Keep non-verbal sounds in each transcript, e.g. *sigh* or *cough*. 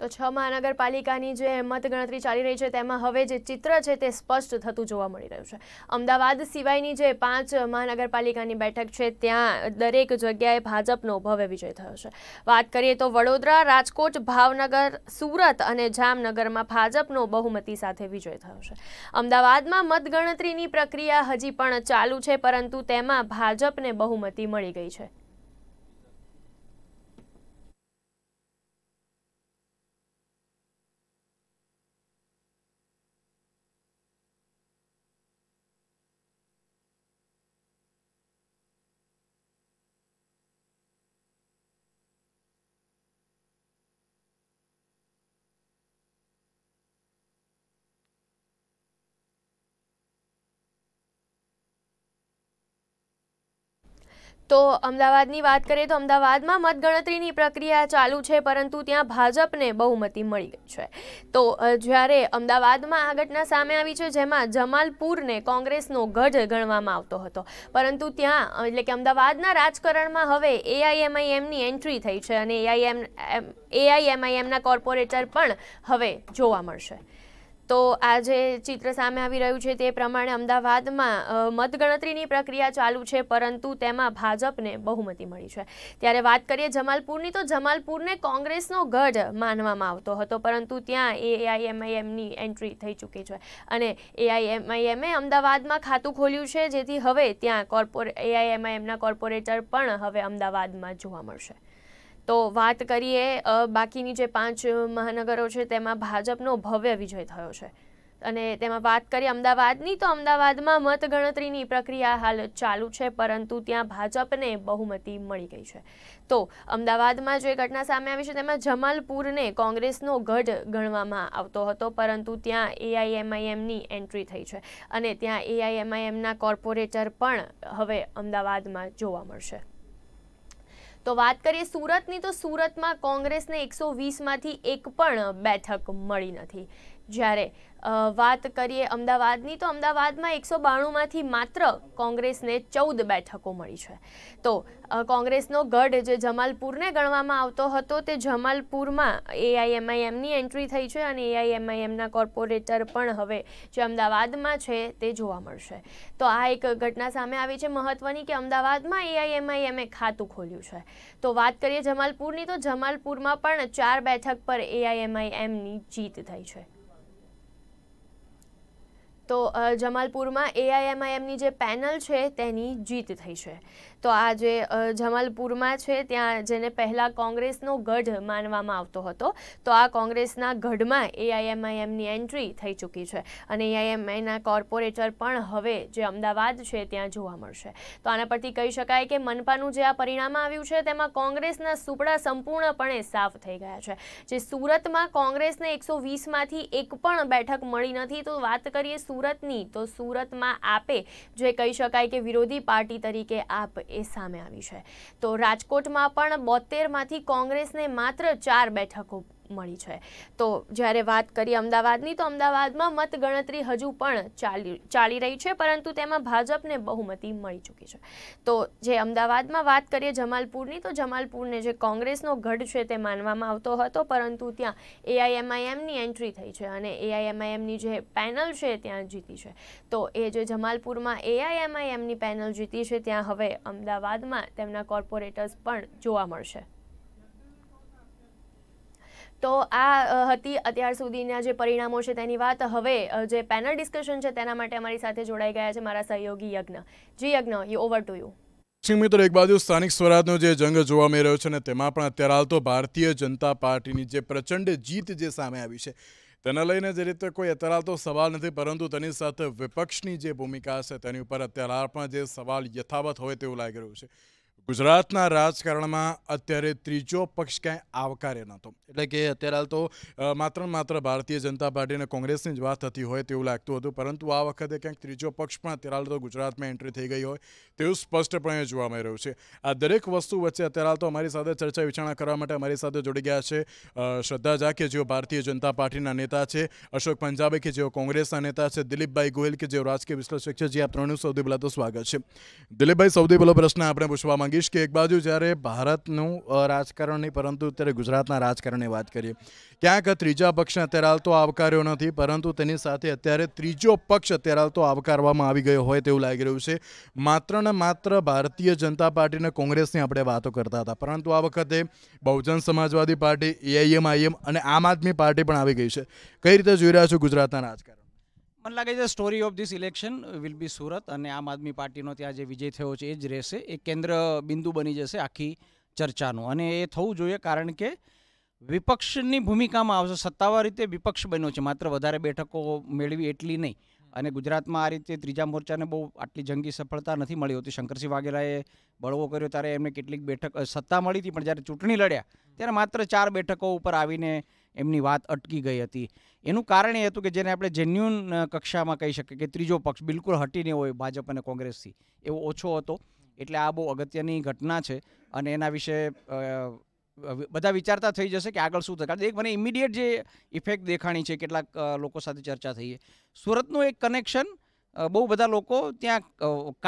તો છ મહાનગરપાલિકાની જે મતગણતરી ચાલી રહી છે તેમાં હવે જે ચિત્ર છે તે સ્પષ્ટ થતું જોવા મળી રહ્યું છે અમદાવાદ સિવાયની જે પાંચ મહાનગરપાલિકાની બેઠક છે ત્યાં દરેક જગ્યાએ ભાજપનો ભવ્ય વિજય થયો છે વાત કરીએ તો વડોદરા રાજકોટ ભાવનગર સુરત અને જામનગરમાં ભાજપનો બહુમતી સાથે વિજય થયો છે અમદાવાદમાં મતગણતરીની પ્રક્રિયા હજી પણ ચાલુ છે પરંતુ તેમાં ભાજપને બહુમતી મળી ગઈ છે તો અમદાવાદની વાત કરીએ તો અમદાવાદમાં મતગણતરીની પ્રક્રિયા ચાલુ છે પરંતુ ત્યાં ભાજપને બહુમતી મળી ગઈ છે તો જ્યારે અમદાવાદમાં આ ઘટના સામે આવી છે જેમાં જમાલપુરને કોંગ્રેસનો ગઢ ગણવામાં આવતો હતો પરંતુ ત્યાં એટલે કે અમદાવાદના રાજકારણમાં હવે એઆઈએમઆઈએમની એન્ટ્રી થઈ છે અને એઆઈએમ એઆઈએમઆઈએમના કોર્પોરેટર પણ હવે જોવા મળશે તો આજે ચિત્ર સામે આવી રહ્યું છે તે પ્રમાણે અમદાવાદમાં મતગણતરીની પ્રક્રિયા ચાલુ છે પરંતુ તેમાં ભાજપને બહુમતી મળી છે ત્યારે વાત કરીએ જમાલપુરની તો જમાલપુરને કોંગ્રેસનો ગઢ માનવામાં આવતો હતો પરંતુ ત્યાં એઆઈએમઆઈએમની એન્ટ્રી થઈ ચૂકી છે અને એઆઈએમઆઈએમએ અમદાવાદમાં ખાતું ખોલ્યું છે જેથી હવે ત્યાં કોર્પોરે એઆઈએમઆઈએમના કોર્પોરેટર પણ હવે અમદાવાદમાં જોવા મળશે તો વાત કરીએ બાકીની જે પાંચ મહાનગરો છે તેમાં ભાજપનો ભવ્ય વિજય થયો છે અને તેમાં વાત કરીએ અમદાવાદની તો અમદાવાદમાં મતગણતરીની પ્રક્રિયા હાલ ચાલુ છે પરંતુ ત્યાં ભાજપને બહુમતી મળી ગઈ છે તો અમદાવાદમાં જે ઘટના સામે આવી છે તેમાં જમાલપુરને કોંગ્રેસનો ગઢ ગણવામાં આવતો હતો પરંતુ ત્યાં એઆઈએમઆઈએમની એન્ટ્રી થઈ છે અને ત્યાં એઆઈએમઆઈએમના કોર્પોરેટર પણ હવે અમદાવાદમાં જોવા મળશે તો વાત કરીએ સુરતની તો સુરતમાં કોંગ્રેસને એકસો વીસમાંથી એક પણ બેઠક મળી નથી જ્યારે વાત કરીએ અમદાવાદની તો અમદાવાદમાં એકસો બાણુંમાંથી માત્ર કોંગ્રેસને ચૌદ બેઠકો મળી છે તો કોંગ્રેસનો ગઢ જે જમાલપુરને ગણવામાં આવતો હતો તે જમાલપુરમાં એઆઈએમઆઈએમની એન્ટ્રી થઈ છે અને એઆઈએમઆઈએમના કોર્પોરેટર પણ હવે જે અમદાવાદમાં છે તે જોવા મળશે તો આ એક ઘટના સામે આવી છે મહત્વની કે અમદાવાદમાં એઆઈએમઆઈએમએ ખાતું ખોલ્યું છે તો વાત કરીએ જમાલપુરની તો જમાલપુરમાં પણ ચાર બેઠક પર એઆઈએમઆઈએમની જીત થઈ છે તો જમાલપુરમાં એઆઈએમઆઈએમની જે પેનલ છે તેની જીત થઈ છે તો આ જે જમાલપુરમાં છે ત્યાં જેને પહેલાં કોંગ્રેસનો ગઢ માનવામાં આવતો હતો તો આ કોંગ્રેસના ગઢમાં એઆઈએમઆઈએમની એન્ટ્રી થઈ ચૂકી છે અને એઆઈએમઆઈના કોર્પોરેટર પણ હવે જે અમદાવાદ છે ત્યાં જોવા મળશે તો આના પરથી કહી શકાય કે મનપાનું જે આ પરિણામ આવ્યું છે તેમાં કોંગ્રેસના સુપડા સંપૂર્ણપણે સાફ થઈ ગયા છે જે સુરતમાં કોંગ્રેસને એકસો વીસમાંથી એક પણ બેઠક મળી નથી તો વાત કરીએ સુરતની તો સુરતમાં આપે જે કહી શકાય કે વિરોધી પાર્ટી તરીકે આપ એ સામે આવી છે તો રાજકોટમાં પણ બોતેરમાંથી કોંગ્રેસને માત્ર ચાર બેઠકો મળી છે તો જ્યારે વાત કરીએ અમદાવાદની તો અમદાવાદમાં મતગણતરી હજુ પણ ચાલી ચાલી રહી છે પરંતુ તેમાં ભાજપને બહુમતી મળી ચૂકી છે તો જે અમદાવાદમાં વાત કરીએ જમાલપુરની તો જમાલપુરને જે કોંગ્રેસનો ગઢ છે તે માનવામાં આવતો હતો પરંતુ ત્યાં એઆઈએમઆઈએમની એન્ટ્રી થઈ છે અને એઆઈએમઆઈએમની જે પેનલ છે ત્યાં જીતી છે તો એ જે જમાલપુરમાં એઆઈએમઆઈએમની પેનલ જીતી છે ત્યાં હવે અમદાવાદમાં તેમના કોર્પોરેટર્સ પણ જોવા મળશે તો આ હતી અત્યાર સુધીના જે પરિણામો છે તેની વાત હવે જે પેનલ ડિસ્કશન છે તેના માટે અમારી સાથે જોડાઈ ગયા છે મારા સહયોગી યજ્ઞ જી યજ્ઞ યુ ઓવર ટુ યુ પશ્ચિમ મિત્રો એક બાજુ સ્થાનિક સ્વરાજનો જે જંગ જોવા મળી રહ્યો છે અને તેમાં પણ અત્યારે હાલ તો ભારતીય જનતા પાર્ટીની જે પ્રચંડ જીત જે સામે આવી છે તેના લઈને જે રીતે કોઈ અત્યારે તો સવાલ નથી પરંતુ તેની સાથે વિપક્ષની જે ભૂમિકા છે તેની ઉપર અત્યારે પણ જે સવાલ યથાવત હોય તેવું લાગી રહ્યું છે ગુજરાતના રાજકારણમાં અત્યારે ત્રીજો પક્ષ ક્યાંય આવકારે નહોતો એટલે કે અત્યારે હાલ તો માત્ર માત્ર ભારતીય જનતા પાર્ટી અને કોંગ્રેસની જ વાત થતી હોય તેવું લાગતું હતું પરંતુ આ વખતે ક્યાંક ત્રીજો પક્ષ પણ અત્યારે હાલ તો ગુજરાતમાં એન્ટ્રી થઈ ગઈ હોય તેવું સ્પષ્ટપણે જોવા મળી રહ્યું છે આ દરેક વસ્તુ વચ્ચે અત્યારે હાલ તો અમારી સાથે ચર્ચા વિચારણા કરવા માટે અમારી સાથે જોડી ગયા છે શ્રદ્ધા ઝા કે જેઓ ભારતીય જનતા પાર્ટીના નેતા છે અશોક પંજાબી કે જેઓ કોંગ્રેસના નેતા છે દિલીપભાઈ ગોયલ કે જેઓ રાજકીય વિશ્લેષક છે જે આ ત્રણનું સૌથી પહેલાં તો સ્વાગત છે દિલીપભાઈ સૌથી પહેલો પ્રશ્ન આપણે પૂછવા માંગીએ માંગીશ કે એક બાજુ જ્યારે ભારતનું રાજકારણ નહીં પરંતુ અત્યારે ગુજરાતના રાજકારણની વાત કરીએ ક્યાંક ત્રીજા પક્ષને અત્યારે હાલ તો આવકાર્યો નથી પરંતુ તેની સાથે અત્યારે ત્રીજો પક્ષ અત્યારે હાલ તો આવકારવામાં આવી ગયો હોય તેવું લાગી રહ્યું છે માત્ર ને માત્ર ભારતીય જનતા પાર્ટી અને કોંગ્રેસની આપણે વાતો કરતા હતા પરંતુ આ વખતે Bahujan Samajwadi party AIMIM અને આમ આદમી પાર્ટી પણ આવી ગઈ છે કઈ રીતે જોઈ રહ્યા છો ગુજરાતના રાજકારણ મને લાગે છે story of this election will be Surat અને આમ આદમી પાર્ટીનો ત્યાં જે વિજય થયો છે એ જ રહેશે એ કેન્દ્ર બિંદુ બની જશે આખી ચર્ચાનું અને એ થવું જોઈએ કારણ કે વિપક્ષની ભૂમિકામાં આવશે સત્તાવાર રીતે વિપક્ષ બન્યો છે માત્ર વધારે બેઠકો મેળવી એટલી નહીં અને ગુજરાતમાં આ રીતે ત્રીજા મોરચાને બહુ આટલી જંગી સફળતા નથી મળી હોતી શંકરસિંહ વાઘેલાએ બળવો કર્યો ત્યારે એમને કેટલીક બેઠક સત્તા મળી હતી પણ જ્યારે ચૂંટણી લડ્યા ત્યારે માત્ર ચાર બેઠકો ઉપર આવીને એમની વાત અટકી ગઈ હતી એનું કારણ એ હતું કે જેને આપણે જેન્યુન કક્ષામાં કહી શકીએ કે ત્રીજો પક્ષ બિલકુલ હટીને હોય ભાજપ અને કોંગ્રેસથી એવો ઓછો હતો એટલે આ બહુ અગત્યની ઘટના છે અને એના વિશે બધા વિચારતા થઈ જશે કે આગળ શું થશે એક મને ઇમિડિયેટ જે ઇફેક્ટ દેખાણી છે કેટલાક લોકો સાથે ચર્ચા થઈ સુરતનું એક કનેક્શન બહુ બધા લોકો ત્યાં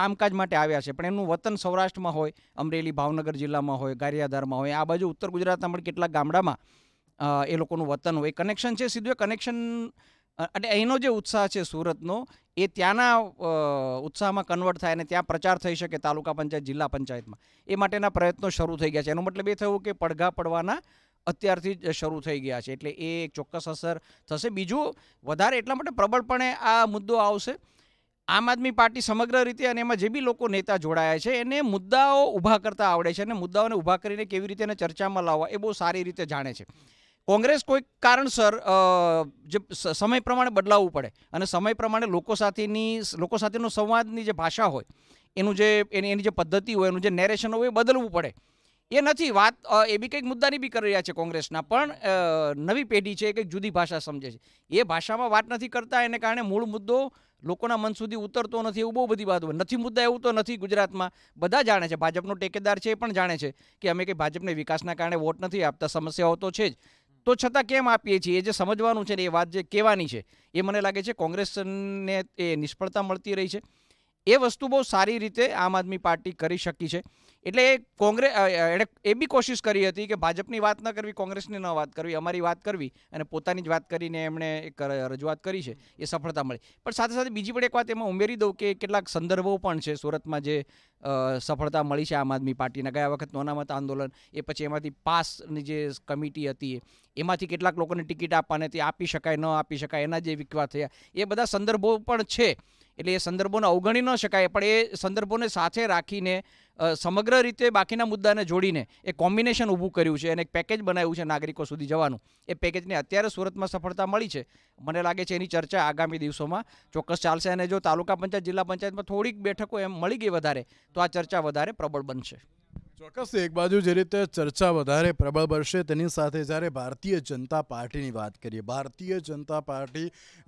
કામકાજ માટે આવ્યા છે પણ એમનું વતન સૌરાષ્ટ્રમાં હોય અમરેલી ભાવનગર જિલ્લામાં હોય ગારિયાધારમાં હોય આ બાજુ ઉત્તર ગુજરાતના પણ કેટલાક ગામડામાં એ લોકોનું વતન હોય કનેક્શન છે સીધું કનેક્શન એટલે અહીંનો જે ઉત્સાહ છે સુરતનો એ ત્યાંના ઉત્સાહમાં કન્વર્ટ થાય અને ત્યાં પ્રચાર થઈ શકે તાલુકા પંચાયત જિલ્લા પંચાયતમાં એ માટેના પ્રયત્નો શરૂ થઈ ગયા છે એનો મતલબ એ થયું કે પડઘા પડવાના અત્યારથી જ શરૂ થઈ ગયા છે એટલે એ એક ચોક્કસ અસર થશે બીજું વધારે એટલા માટે પ્રબળપણે આ મુદ્દો આવશે આમ આદમી પાર્ટી સમગ્ર રીતે અને એમાં જે બી લોકો નેતા જોડાયા છે એને મુદ્દાઓ ઊભા કરતા આવડે છે અને મુદ્દાઓને ઊભા કરીને કેવી રીતે એને ચર્ચામાં લાવવા એ બહુ સારી રીતે જાણે છે કોંગ્રેસ કોઈ કારણસર જે સમય પ્રમાણે બદલાવવું પડે અને સમય પ્રમાણે લોકો સાથેની લોકો સાથેનો સંવાદની જે ભાષા હોય એનું જે એની એની જે પદ્ધતિ હોય એનું જે નેરેશન હોય એ બદલવું પડે એ નથી વાત એ બી કંઈક મુદ્દાની બી કરી રહ્યા છે કોંગ્રેસના પણ નવી પેઢી છે એ કંઈક જુદી ભાષા સમજે છે એ ભાષામાં વાત નથી કરતા એને કારણે મૂળ મુદ્દો લોકોના મન સુધી ઉતરતો નથી એવું બહુ બધી વાત હોય નથી મુદ્દા એવું તો નથી ગુજરાતમાં બધા જાણે છે ભાજપનો ટેકેદાર છે એ પણ જાણે છે કે અમે કંઈ ભાજપને વિકાસના કારણે વોટ નથી આપતા સમસ્યાઓ તો છે જ તો છતાં કેમ આપીએ છીએ એ જે સમજવાનું છે ને એ વાત જે કહેવાની છે એ મને લાગે છે કોંગ્રેસને એ નિષ્ફળતા મળતી રહી છે એ વસ્તુ બહુ સારી રીતે આમ આદમી પાર્ટી કરી શકી છે એટલે એ કોંગ્રેસ એણે એ બી કોશિશ કરી હતી કે ભાજપની વાત ન કરવી કોંગ્રેસની ન વાત કરવી અમારી વાત કરવી અને પોતાની જ વાત કરીને એમણે એક રજૂઆત કરી છે એ સફળતા મળી પણ સાથે સાથે બીજી પણ એક વાત એમાં ઉમેરી દઉં કે કેટલાક સંદર્ભો પણ છે સુરતમાં જે સફળતા મળી છે આમ આદમી પાર્ટીના ગયા વખત નોના આંદોલન એ પછી એમાંથી પાસની જે કમિટી હતી એમાંથી કેટલાક લોકોને ટિકિટ આપવાને તે આપી શકાય ન આપી શકાય એના જે વિકવા થયા એ બધા સંદર્ભો પણ છે એટલે એ સંદર્ભોને અવગણી ન શકાય પણ એ સંદર્ભોને સાથે રાખીને સમગ્ર રીતે બાકીના મુદ્દાને જોડીને એ કોમ્બિનેશન ઊભું કર્યું છે અને એક પેકેજ બનાવ્યું છે નાગરિકો સુધી જવાનું એ પેકેજને અત્યારે સુરતમાં સફળતા મળી છે મને લાગે છે એની ચર્ચા આગામી દિવસોમાં ચોક્કસ ચાલશે અને જો તાલુકા પંચાયત જિલ્લા પંચાયતમાં થોડીક બેઠકો એમ મળી ગઈ વધારે તો આ ચર્ચા વધારે પ્રબળ બનશે ચોક્કસ એક બાજુ જે રીતે ચર્ચા વધારે પ્રબળ બનશે તેની સાથે જ્યારે ભારતીય જનતા પાર્ટીની વાત કરીએ ભારતીય જનતા પાર્ટી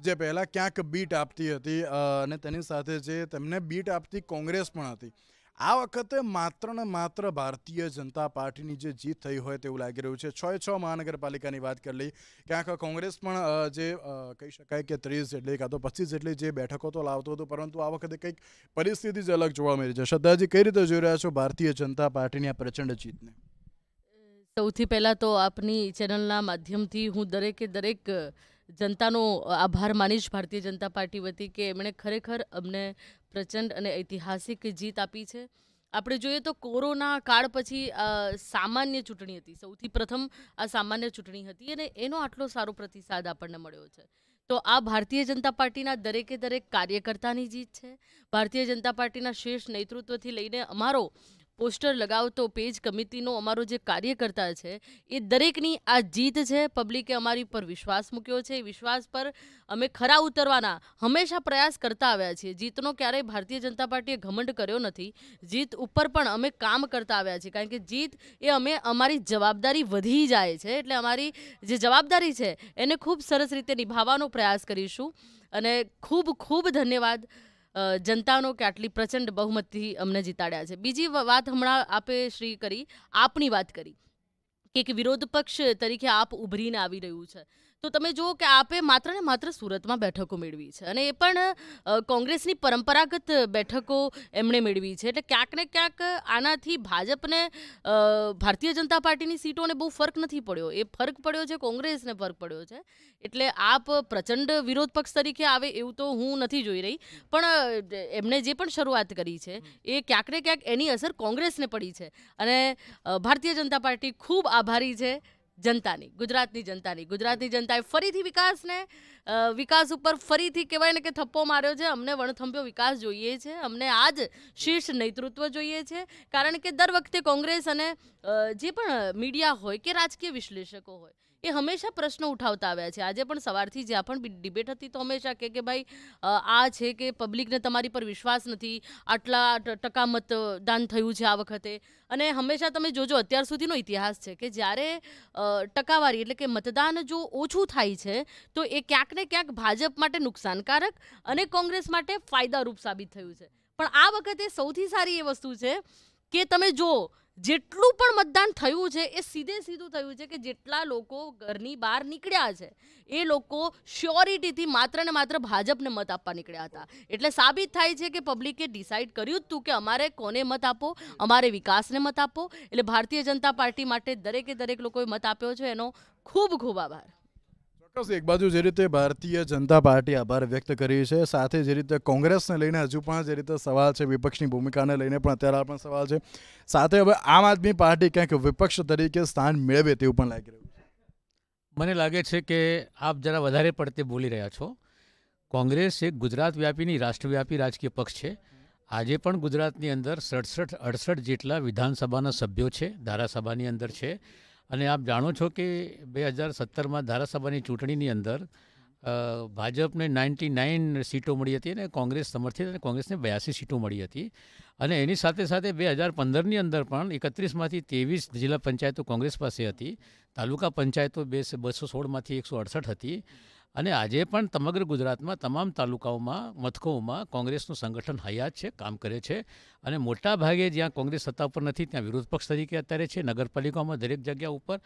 જે પહેલાં ક્યાંક બીટ આપતી હતી અને તેની સાથે જે તેમને બીટ આપતી કોંગ્રેસ પણ હતી આ વખતે માત્ર ને માત્ર ભારતીય જનતા પાર્ટીની જે જીત થઈ હોય તેવું લાગી રહ્યું છે છ છ મહાનગરપાલિકાની વાત કરી લઈ ક્યાંક કોંગ્રેસ પણ જે કહી શકાય કે ત્રીસ જેટલી કાં તો પચીસ જેટલી જે બેઠકો તો લાવતો હતો પરંતુ આ વખતે કંઈક પરિસ્થિતિ જ અલગ જોવા મળી છે શ્રદ્ધાજી કઈ રીતે જોઈ રહ્યા છો ભારતીય જનતા પાર્ટીની આ પ્રચંડ જીતને સૌથી પહેલાં તો આપની ચેનલના માધ્યમથી હું દરેકે દરેક જનતાનો આભાર માનીશ ભારતીય જનતા પાર્ટી વતી કે એમણે ખરેખર અમને પ્રચંડ અને ઐતિહાસિક જીત આપી છે આપણે જોઈએ તો કોરોના કાળ પછી સામાન્ય ચૂંટણી હતી સૌથી પ્રથમ આ સામાન્ય ચૂંટણી હતી અને એનો આટલો સારો પ્રતિસાદ આપણને મળ્યો છે તો આ ભારતીય જનતા પાર્ટીના દરેકે દરેક કાર્યકર્તાની જીત છે ભારતીય જનતા પાર્ટીના શીર્ષ નેતૃત્વથી લઈને અમારો પોસ્ટર લગાવતો પેજ કમિટીનો અમારો જે કાર્યકર્તા છે એ દરેકની આ જીત છે પબ્લિકે અમારી પર વિશ્વાસ મૂક્યો છે વિશ્વાસ પર અમે ખરા ઉતરવાના હંમેશા પ્રયાસ કરતા આવ્યા છીએ જીતનો ક્યારેય ભારતીય જનતા પાર્ટીએ ઘમંડ કર્યો નથી જીત ઉપર પણ અમે કામ કરતા આવ્યા છીએ કારણ કે જીત એ અમે અમારી જવાબદારી વધી જાય છે એટલે અમારી જે જવાબદારી છે એને ખૂબ સરસ રીતે નિભાવવાનો પ્રયાસ કરીશું અને ખૂબ ખૂબ ધન્યવાદ જનતાનો કે આટલી પ્રચંડ બહુમતી અમને જીતાડ્યા છે બીજી વાત હમણાં આપે શ્રી કરી આપની વાત કરી કે એક વિરોધ પક્ષ તરીકે આપ ઉભરીને આવી રહ્યું છે તો તમે જુઓ કે આપે માત્ર ને માત્ર સુરતમાં બેઠકો મેળવી છે અને એ પણ કોંગ્રેસની પરંપરાગત બેઠકો એમણે મેળવી છે એટલે ક્યાંક ને ક્યાંક આનાથી ભાજપને ભારતીય જનતા પાર્ટીની સીટોને બહુ ફરક નથી પડ્યો એ ફરક પડ્યો છે કોંગ્રેસને ફરક પડ્યો છે એટલે આપ પ્રચંડ વિરોધ પક્ષ તરીકે આવે એવું તો હું નથી જોઈ રહી પણ એમણે જે પણ શરૂઆત કરી છે એ ક્યાંક ને ક્યાંક એની અસર કોંગ્રેસને પડી છે અને ભારતીય જનતા પાર્ટી ખૂબ આભારી છે જનતાની ગુજરાતની જનતાની ગુજરાતની જનતાએ ફરીથી વિકાસને વિકાસ ઉપર ફરીથી કહેવાય ને કે થપ્પો માર્યો છે અમને વણથંભ્યો વિકાસ જોઈએ છે અમને આ જ શીર્ષ નેતૃત્વ જોઈએ છે કારણ કે દર વખતે કોંગ્રેસ અને જે પણ મીડિયા હોય કે રાજકીય વિશ્લેષકો હોય એ હંમેશા પ્રશ્નો ઉઠાવતા આવ્યા છે આજે પણ સવારથી જ્યાં પણ ડિબેટ હતી તો હંમેશા કે કે ભાઈ આ છે કે પબ્લિકને તમારી પર વિશ્વાસ નથી આટલા ટકા મતદાન થયું છે આ વખતે અને હંમેશા તમે જોજો અત્યાર સુધીનો ઇતિહાસ છે કે જ્યારે ટકાવારી એટલે કે મતદાન જો ઓછું થાય છે તો એ ક્યાંક ને ક્યાંક ભાજપ માટે નુકસાનકારક અને કોંગ્રેસ માટે ફાયદારૂપ સાબિત થયું છે પણ આ વખતે સૌથી સારી એ વસ્તુ છે કે તમે જો જેટલું પણ મતદાન થયું છે એ સીધે સીધું થયું છે કે જેટલા લોકો ઘરની બહાર નીકળ્યા છે એ લોકો શ્યોરિટીથી માત્ર ને માત્ર ભાજપને મત આપવા નીકળ્યા હતા એટલે સાબિત થાય છે કે પબ્લિકે ડિસાઇડ કર્યું હતું કે અમારે કોને મત આપો અમારે વિકાસને મત આપો એટલે ભારતીય જનતા પાર્ટી માટે દરેકે દરેક લોકોએ મત આપ્યો છે એનો ખૂબ ખૂબ આભાર એક બાજુ જે રીતે ભારતીય જનતા પાર્ટી આભાર વ્યક્ત કરી છે સાથે જે રીતે કોંગ્રેસને લઈને હજુ પણ જે રીતે સવાલ છે વિપક્ષની ભૂમિકાને લઈને પણ અત્યારે પણ સવાલ છે સાથે હવે આમ આદમી પાર્ટી ક્યાંક વિપક્ષ તરીકે સ્થાન મેળવે તેવું પણ લાગી રહ્યું છે મને લાગે છે કે આપ જરા વધારે પડતે બોલી રહ્યા છો કોંગ્રેસ એક ગુજરાત વ્યાપીની રાષ્ટ્રવ્યાપી રાજકીય પક્ષ છે આજે પણ ગુજરાતની અંદર સડસઠ અડસઠ જેટલા વિધાનસભાના સભ્યો છે ધારાસભાની અંદર છે અને આપ જાણો છો કે બે હજાર સત્તરમાં ધારાસભાની ચૂંટણીની અંદર ભાજપને નાઇન્ટી નાઇન સીટો મળી હતી અને કોંગ્રેસ સમર્થિત અને કોંગ્રેસને બ્યાસી સીટો મળી હતી અને એની સાથે સાથે બે હજાર પંદરની અંદર પણ એકત્રીસમાંથી ત્રેવીસ જિલ્લા પંચાયતો કોંગ્રેસ પાસે હતી તાલુકા પંચાયતો બે બસો સોળમાંથી એકસો અડસઠ હતી અને આજે પણ સમગ્ર ગુજરાતમાં તમામ તાલુકાઓમાં મથકોમાં કોંગ્રેસનું સંગઠન હયાત છે કામ કરે છે અને મોટા ભાગે જ્યાં કોંગ્રેસ સત્તા પર નથી ત્યાં વિરોધ પક્ષ તરીકે અત્યારે છે નગરપાલિકાઓમાં દરેક જગ્યા ઉપર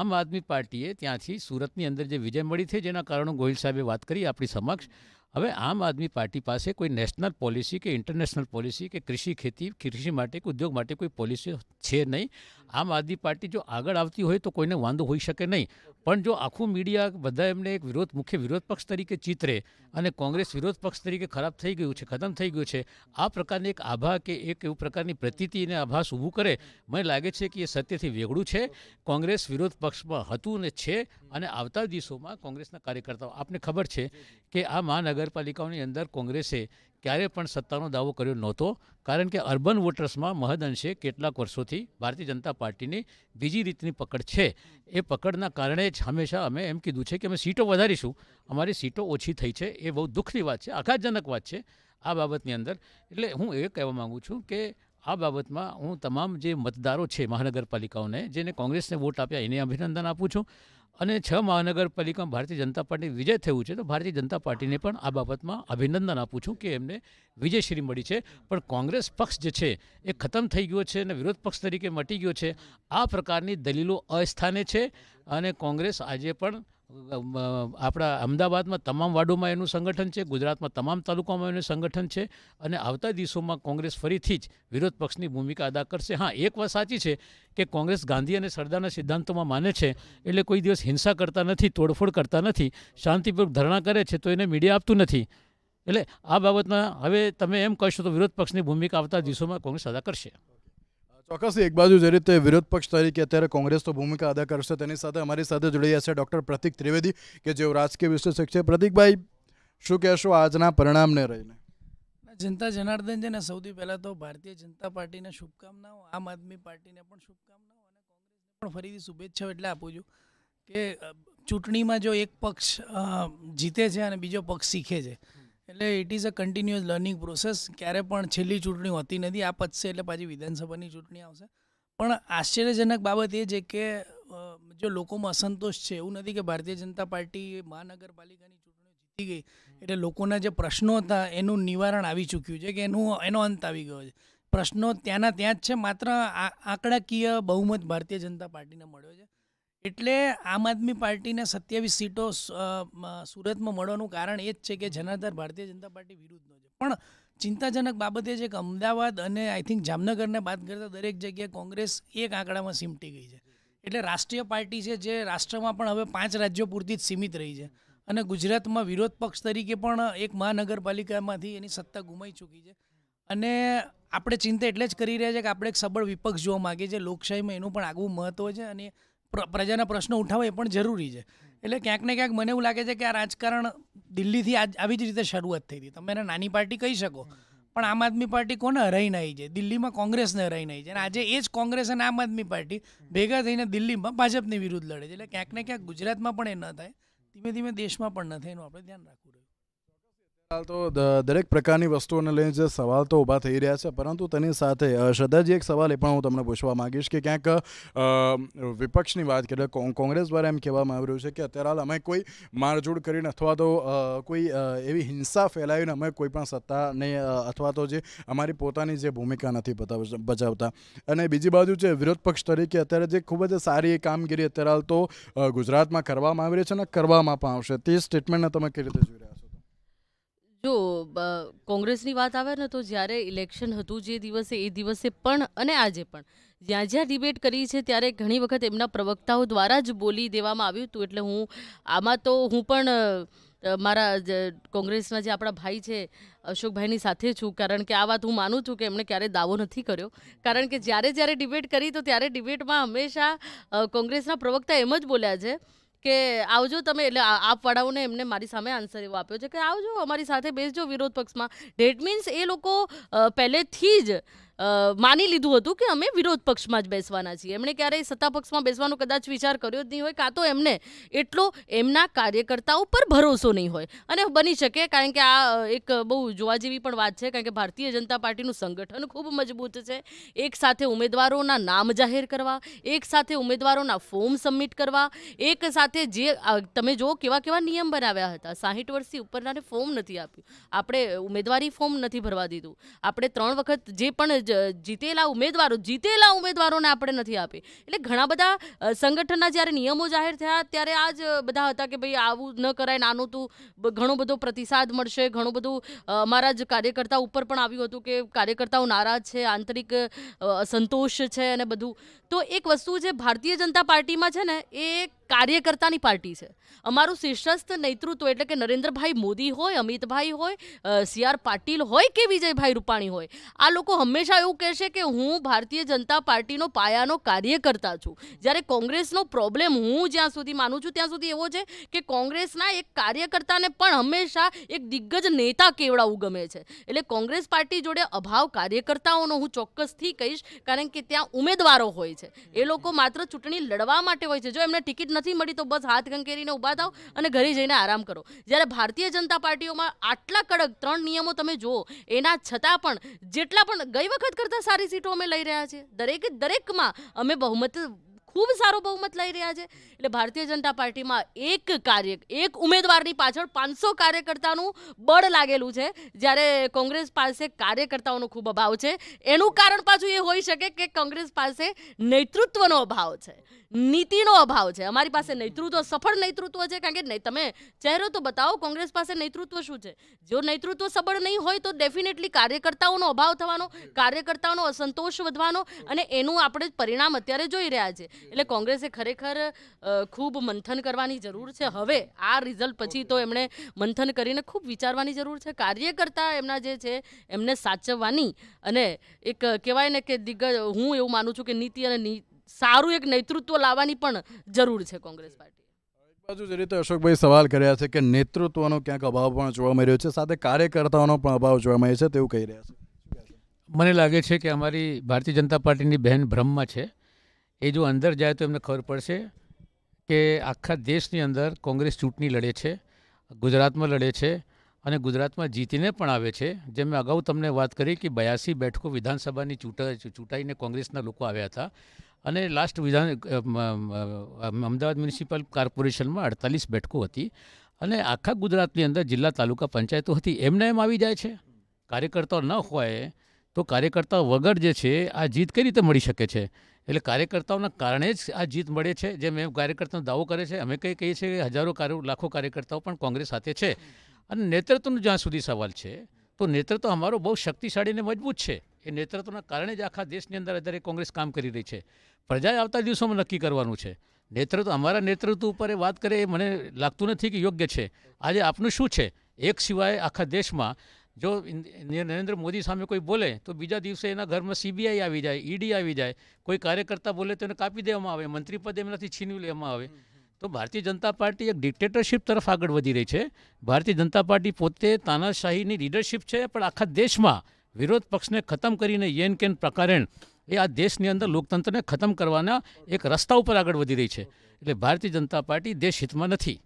આમ આદમી પાર્ટીએ ત્યાંથી સુરતની અંદર જે વિજય મળી છે જેના કારણો ગોહિલ સાહેબે વાત કરી આપણી સમક્ષ હવે આમ આદમી પાર્ટી પાસે કોઈ નેશનલ પોલિસી કે ઇન્ટરનેશનલ પોલિસી કે કૃષિ ખેતી કૃષિ માટે કે ઉદ્યોગ માટે કોઈ પોલિસી છે નહીં આમ આદમી પાર્ટી જો આગળ આવતી હોય તો કોઈને વાંધો હોઈ શકે નહીં પણ જો આખું મીડિયા બધા એમને એક વિરોધ મુખ્ય વિરોધ પક્ષ તરીકે ચિત્રે અને કોંગ્રેસ વિરોધ પક્ષ તરીકે ખરાબ થઈ ગયું છે ખતમ થઈ ગયું છે આ પ્રકારની એક આભા કે એક એવું પ્રકારની પ્રતીતિ અને આભાસ ઊભું કરે મને લાગે છે કે એ સત્યથી વેગળું છે કોંગ્રેસ વિરોધ પક્ષમાં હતું ને છે અને આવતા દિવસોમાં કોંગ્રેસના કાર્યકર્તાઓ આપને ખબર છે કે આ મહાનગરપાલિકાઓની અંદર કોંગ્રેસે ક્યારે પણ સત્તાનો દાવો કર્યો નહોતો કારણ કે અર્બન વોટર્સમાં મહદઅંશે કેટલાક વર્ષોથી ભારતીય જનતા પાર્ટીની બીજી રીતની પકડ છે એ પકડના કારણે જ હંમેશા અમે એમ કીધું છે કે અમે સીટો વધારીશું અમારી સીટો ઓછી થઈ છે એ બહુ દુઃખની વાત છે આઘાતજનક વાત છે આ બાબતની અંદર એટલે હું એ કહેવા માગું છું કે આ બાબતમાં હું તમામ જે મતદારો છે મહાનગરપાલિકાઓને જેને કોંગ્રેસને વોટ આપ્યા એને અભિનંદન આપું છું અને છ મહાનગરપાલિકામાં ભારતીય જનતા પાર્ટી વિજય થયું છે તો ભારતીય જનતા પાર્ટીને પણ આ બાબતમાં અભિનંદન આપું છું કે એમને વિજયશ્રી મળી છે પણ કોંગ્રેસ પક્ષ જે છે એ ખતમ થઈ ગયો છે અને વિરોધ પક્ષ તરીકે મટી ગયો છે આ પ્રકારની દલીલો અસ્થાને છે અને કોંગ્રેસ આજે પણ આપણા અમદાવાદમાં તમામ વાર્ડોમાં એનું સંગઠન છે ગુજરાતમાં તમામ તાલુકામાં એનું સંગઠન છે અને આવતા દિવસોમાં કોંગ્રેસ ફરીથી જ વિરોધ પક્ષની ભૂમિકા અદા કરશે હા એક વાત સાચી છે કે કોંગ્રેસ ગાંધી અને સરદારના સિદ્ધાંતોમાં માને છે એટલે કોઈ દિવસ હિંસા કરતા નથી તોડફોડ કરતા નથી શાંતિપૂર્વક ધરણા કરે છે તો એને મીડિયા આપતું નથી એટલે આ બાબતમાં હવે તમે એમ કહેશો તો વિરોધ પક્ષની ભૂમિકા આવતા દિવસોમાં કોંગ્રેસ અદા કરશે ચોક્કસથી એક બાજુ જે રીતે વિરોધ પક્ષ તરીકે અત્યારે કોંગ્રેસ તો ભૂમિકા અદા કરશે તેની સાથે અમારી સાથે જોડાયા જશે ડૉક્ટર પ્રતિક ત્રિવેદી કે જેઓ રાજકીય વિશ્લેષક છે પ્રતિકભાઈ શું કહેશો આજના પરિણામને રહીને જનતા જનાર્દન છે ને સૌથી પહેલાં તો ભારતીય જનતા પાર્ટીને શુભકામનાઓ આમ આદમી પાર્ટીને પણ શુભકામનાઓ અને કોંગ્રેસને પણ ફરીથી શુભેચ્છાઓ એટલે આપું છું કે ચૂંટણીમાં જો એક પક્ષ જીતે છે અને બીજો પક્ષ શીખે છે એટલે it is a continuous learning process ક્યારે પણ છેલ્લી ચૂંટણી હોતી નથી આ પતશે એટલે પછી વિધાનસભાની ચૂંટણી આવશે પણ આશ્ચર્યજનક બાબત એ છે કે જો લોકોમાં અસંતોષ છે એવું નથી કે ભારતીય જનતા પાર્ટી મહાનગરપાલિકાની ચૂંટણી જીતી ગઈ એટલે લોકોના જે પ્રશ્નો હતા એનું નિવારણ આવી ચૂક્યું છે કે એનું એનો અંત આવી ગયો છે પ્રશ્નો ત્યાંના ત્યાં જ છે માત્ર આંકડાકીય બહુમત ભારતીય જનતા પાર્ટીને મળ્યો છે એટલે આમ આદમી પાર્ટીને સત્યાવીસ સીટો સુરતમાં મળવાનું કારણ એ જ છે કે જનાધાર ભારતીય જનતા પાર્ટી વિરુદ્ધનો છે પણ ચિંતાજનક બાબત એ છે કે અમદાવાદ અને આઈ થિંક જામનગરને બાદ કરતાં દરેક જગ્યાએ કોંગ્રેસ એક આંકડામાં સીમટી ગઈ છે એટલે રાષ્ટ્રીય પાર્ટી છે જે રાષ્ટ્રમાં પણ હવે પાંચ રાજ્યો પૂરતી જ સીમિત રહી છે અને ગુજરાતમાં વિરોધ પક્ષ તરીકે પણ એક મહાનગરપાલિકામાંથી એની સત્તા ગુમાઈ ચૂકી છે અને આપણે ચિંતા એટલે જ કરી રહ્યા છે કે આપણે એક સબળ વિપક્ષ જોવા માગીએ છીએ લોકશાહીમાં એનું પણ આગવું મહત્ત્વ છે અને પ્રજાના પ્રશ્નો ઉઠાવે એ પણ જરૂરી છે એટલે ક્યાંક ને ક્યાંક મને એવું લાગે છે કે આ રાજકારણ દિલ્હીથી આજ આવી જ રીતે શરૂઆત થઈ હતી તમે એને નાની પાર્ટી કહી શકો પણ આમ આદમી પાર્ટી કોને હરાઈ નહીં છે દિલ્હીમાં કોંગ્રેસને હરાઈને આવી છે અને આજે એ જ કોંગ્રેસ અને આમ આદમી પાર્ટી ભેગા થઈને દિલ્હીમાં ભાજપની વિરુદ્ધ લડે છે એટલે ક્યાંક ને ક્યાંક ગુજરાતમાં પણ એ ન થાય ધીમે ધીમે દેશમાં પણ ન થાય એનું આપણે ધ્યાન રાખવું હાલ તો દરેક પ્રકારની વસ્તુઓને લઈને જે સવાલ તો ઊભા થઈ રહ્યા છે પરંતુ તેની સાથે શ્રદ્ધાજી એક સવાલ એ પણ હું તમને પૂછવા માગીશ કે ક્યાંક વિપક્ષની વાત કરીએ કોંગ્રેસ દ્વારા એમ કહેવામાં આવી રહ્યું છે કે અત્યારે હાલ અમે કોઈ મારઝૂડ કરીને અથવા તો કોઈ એવી હિંસા ફેલાવીને અમે કોઈ પણ સત્તાને અથવા તો જે અમારી પોતાની જે ભૂમિકા નથી બજાવતા અને બીજી બાજુ છે વિરોધ પક્ષ તરીકે અત્યારે જે ખૂબ જ સારી કામગીરી અત્યારે હાલ તો ગુજરાતમાં કરવામાં આવી રહી છે અને કરવામાં પણ આવશે તે સ્ટેટમેન્ટને તમે કેવી રીતે જોઈ રહ્યા જો કોંગ્રેસની વાત આવે ને તો જ્યારે ઇલેક્શન હતું જે દિવસે એ દિવસે પણ અને આજે પણ જ્યાં જ્યાં ડિબેટ કરી છે ત્યારે ઘણી વખત એમના પ્રવક્તાઓ દ્વારા જ બોલી દેવામાં આવ્યું હતું એટલે હું આમાં તો હું પણ મારા કોંગ્રેસના જે આપણા ભાઈ છે અશોકભાઈની સાથે છું કારણ કે આ વાત હું માનું છું કે એમણે ક્યારેય દાવો નથી કર્યો કારણ કે જ્યારે જ્યારે ડિબેટ કરી તો ત્યારે ડિબેટમાં હંમેશા કોંગ્રેસના પ્રવક્તા એમ જ બોલ્યા છે કે આવજો તમે એટલે આપવાળાઓને એમને મારી સામે આન્સર એવો આપ્યો છે કે આવજો અમારી સાથે બેસજો વિરોધ પક્ષમાં ડેટ મીન્સ એ લોકો પહેલેથી જ માની લીધું હતું કે અમે વિરોધ પક્ષમાં જ બેસવાના છીએ એમણે ક્યારેય સત્તા પક્ષમાં બેસવાનો કદાચ વિચાર કર્યો જ નહીં હોય કાં તો એમને એટલો એમના કાર્યકર્તા ઉપર ભરોસો નહીં હોય અને બની શકે કારણ કે આ એક બહુ જોવા જેવી પણ વાત છે કારણ કે ભારતીય જનતા પાર્ટીનું સંગઠન ખૂબ મજબૂત છે એક સાથે ઉમેદવારોના નામ જાહેર કરવા એક સાથે ઉમેદવારોના ફોર્મ સબમિટ કરવા એક સાથે જે તમે જુઓ કેવા કેવા નિયમ બનાવ્યા હતા સાહીઠ વર્ષથી ઉપરનાને ફોર્મ નથી આપ્યું આપણે ઉમેદવારી ફોર્મ નથી ભરવા દીધું આપણે ત્રણ વખત જે પણ જીતેલા ઉમેદવારો જીતેલા ઉમેદવારોને આપણે નથી આપી એટલે ઘણા બધા સંગઠનના જ્યારે નિયમો જાહેર થયા ત્યારે આ જ બધા હતા કે ભાઈ આવું ન કરાય નાનું તું ઘણો બધો પ્રતિસાદ મળશે ઘણું બધું અમારા જ કાર્યકર્તા ઉપર પણ આવ્યું હતું કે કાર્યકર્તાઓ નારાજ છે આંતરિક સંતોષ છે અને બધું તો એક વસ્તુ જે ભારતીય જનતા પાર્ટીમાં છે ને એ કાર્યકર્તાની પાર્ટી છે અમારું શીર્ષસ્થ નેતૃત્વ એટલે કે નરેન્દ્રભાઈ મોદી હોય અમિતભાઈ હોય સી આર પાટીલ હોય કે વિજયભાઈ રૂપાણી હોય આ લોકો હંમેશા એવું કહેશે કે હું ભારતીય જનતા પાર્ટીનો પાયાનો કાર્યકર્તા છું જ્યારે કોંગ્રેસનો પ્રોબ્લેમ હું જ્યાં સુધી માનું છું ત્યાં સુધી એવો છે કે કોંગ્રેસના એક કાર્યકર્તાને પણ હંમેશા એક દિગ્ગજ નેતા કેવડાવું ગમે છે એટલે કોંગ્રેસ પાર્ટી જોડે અભાવ કાર્યકર્તાઓનો હું ચોક્કસથી કહીશ કારણ કે ત્યાં ઉમેદવારો હોય છે એ લોકો માત્ર ચૂંટણી લડવા માટે હોય છે જો એમને ટિકિટ નથી મળી તો બસ હાથ કંકેરીને ઊભા થાઓ અને ઘરે જઈને આરામ કરો જ્યારે ભારતીય જનતા પાર્ટીઓમાં આટલા કડક ત્રણ નિયમો તમે જુઓ એના છતાં પણ જેટલા પણ ગઈ વખત કરતાં સારી સીટો અમે લઈ રહ્યા છીએ દરેકે દરેકમાં અમે બહુમત ખૂબ સારો બહુમત લઈ રહ્યા છે એટલે ભારતીય જનતા પાર્ટીમાં એક કાર્ય એક ઉમેદવારની પાછળ પાંચસો કાર્યકર્તાનું બળ લાગેલું છે જ્યારે કોંગ્રેસ પાસે કાર્યકર્તાઓનો ખૂબ અભાવ છે એનું કારણ પાછું એ હોઈ શકે કે કોંગ્રેસ પાસે નેતૃત્વનો અભાવ છે નીતિનો અભાવ છે અમારી પાસે નેતૃત્વ સફળ નેતૃત્વ છે કારણ કે નહીં તમે ચહેરો તો બતાવો કોંગ્રેસ પાસે નેતૃત્વ શું છે જો નેતૃત્વ સફળ નહીં હોય તો ડેફિનેટલી કાર્યકર્તાઓનો અભાવ થવાનો કાર્યકર્તાઓનો અસંતોષ વધવાનો અને એનું આપણે પરિણામ અત્યારે જોઈ રહ્યા છે એટલે કોંગ્રેસે ખરેખર ખૂબ મંથન કરવાની જરૂર છે હવે આ રિઝલ્ટ પછી તો એમણે મંથન કરીને ખૂબ વિચારવાની જરૂર છે કાર્યકર્તા એમના જે છે એમને સાચવવાની અને એક કહેવાય ને કે દિગ્ગજ હું એવું માનું છું કે નીતિ અને સારું એક નેતૃત્વ લાવવાની પણ જરૂર છે કોંગ્રેસ પાર્ટી બાજુ જે રીતે અશોકભાઈ સવાલ કર્યા છે કે નેતૃત્વનો ક્યાંક અભાવ પણ જોવા મળ્યો છે સાથે કાર્યકર્તાઓનો પણ અભાવ જોવા મળ્યો છે તેવું કહી રહ્યા છે મને લાગે છે કે અમારી ભારતીય જનતા પાર્ટીની બહેન ભ્રમમાં છે એ જો અંદર જાય તો એમને ખબર પડશે કે આખા દેશની અંદર કોંગ્રેસ ચૂંટણી લડે છે ગુજરાતમાં લડે છે અને ગુજરાતમાં જીતીને પણ આવે છે જેમ મેં અગાઉ તમને વાત કરી કે બયાસી બેઠકો વિધાનસભાની ચૂંટાઈ ચૂંટાઈને કોંગ્રેસના લોકો આવ્યા હતા અને લાસ્ટ વિધાન અમદાવાદ મ્યુનિસિપલ કોર્પોરેશનમાં અડતાલીસ બેઠકો હતી અને આખા ગુજરાતની અંદર જિલ્લા તાલુકા પંચાયતો હતી એમને એમ આવી જાય છે કાર્યકર્તાઓ ન હોય તો કાર્યકર્તા વગર જે છે આ જીત કઈ રીતે મળી શકે છે એટલે કાર્યકર્તાઓના કારણે જ આ જીત મળે છે જે મેં કાર્યકર્તાનો દાવો કરે છે અમે કંઈ કહીએ છીએ કે હજારો લાખો કાર્યકર્તાઓ પણ કોંગ્રેસ સાથે છે અને નેતૃત્વનો જ્યાં સુધી સવાલ છે તો નેતૃત્વ અમારો બહુ શક્તિશાળી અને મજબૂત છે એ નેતૃત્વના કારણે જ આખા દેશની અંદર અત્યારે કોંગ્રેસ કામ કરી રહી છે પ્રજાએ આવતા દિવસોમાં નક્કી કરવાનું છે નેતૃત્વ અમારા નેતૃત્વ ઉપર વાત કરે એ મને લાગતું નથી કે યોગ્ય છે આજે આપનું શું છે એક સિવાય આખા દેશમાં જો નરેન્દ્ર મોદી સામે કોઈ બોલે તો બીજા દિવસે એના ઘરમાં સીબીઆઈ આવી જાય ઈડી e આવી જાય કોઈ કાર્યકર્તા બોલે તો એને કાપી દેવામાં આવે મંત્રી પદ એમનાથી છીનવી લેવામાં આવે તો ભારતીય જનતા પાર્ટી એક ડિક્ટેટરશિપ તરફ આગળ વધી રહી છે ભારતીય જનતા પાર્ટી પોતે તાનાશાહીની લીડરશિપ છે પણ આખા દેશમાં વિરોધ પક્ષને ખતમ કરીને યેન કેન પ્રકારેણ એ આ દેશની અંદર લોકતંત્રને ખતમ કરવાના એક રસ્તા ઉપર આગળ વધી રહી છે એટલે ભારતીય જનતા પાર્ટી દેશહિતમાં નથી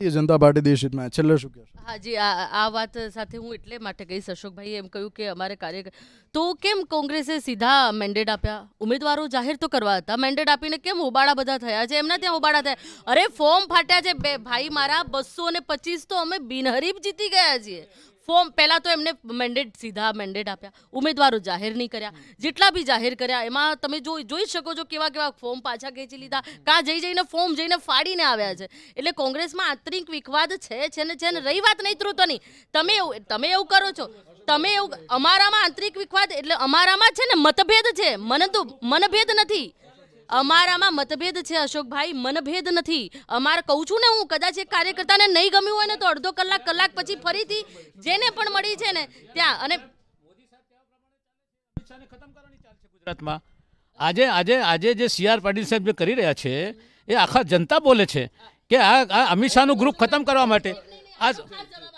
ભારતીય જનતા પાર્ટી દેશ હિતમાં છેલ્લે શું કહેશો હાજી આ વાત સાથે હું એટલે માટે કહીશ અશોકભાઈ એમ કહ્યું કે અમારે કાર્ય તો કેમ કોંગ્રેસે સીધા મેન્ડેટ આપ્યા ઉમેદવારો જાહેર તો કરવા હતા મેન્ડેટ આપીને કેમ ઉબાડા બધા થયા છે એમના ત્યાં ઉબાડા થયા અરે ફોર્મ ફાટ્યા છે બે ભાઈ મારા બસો અને પચીસ તો અમે બિનહરીફ જીતી ગયા છીએ ફોર્મ પહેલાં તો એમને મેન્ડેટ સીધા મેન્ડેટ આપ્યા ઉમેદવારો જાહેર નહીં કર્યા જેટલા બી જાહેર કર્યા એમાં તમે જો જોઈ શકો છો કેવા કેવા ફોર્મ પાછા ખેંચી લીધા કાં જઈ જઈને ફોર્મ જઈને ફાડીને આવ્યા છે એટલે કોંગ્રેસમાં આંતરિક વિખવાદ છે છે ને છે ને રહી વાત નેતૃત્વની તમે તમે એવું કરો છો તમે એવું અમારામાં આંતરિક વિખવાદ એટલે અમારામાં છે ને મતભેદ છે મને તો મનભેદ નથી અમારામાં મતભેદ છે અશોકભાઈ મનભેદ નથી અમાર કહું છું ને હું કદાચ એક કાર્યકર્તાને નહીં ગમ્યું હોય ને તો અડધો કલાક કલાક પછી ફરીથી જેને પણ મળી છે ને ત્યાં અને ગુજરાતમાં આજે આજે આજે જે સી આર પાટીલ સાહેબ જે કરી રહ્યા છે એ આખા જનતા બોલે છે કે આ અમિત શાહનું ગ્રુપ ખતમ કરવા માટે આ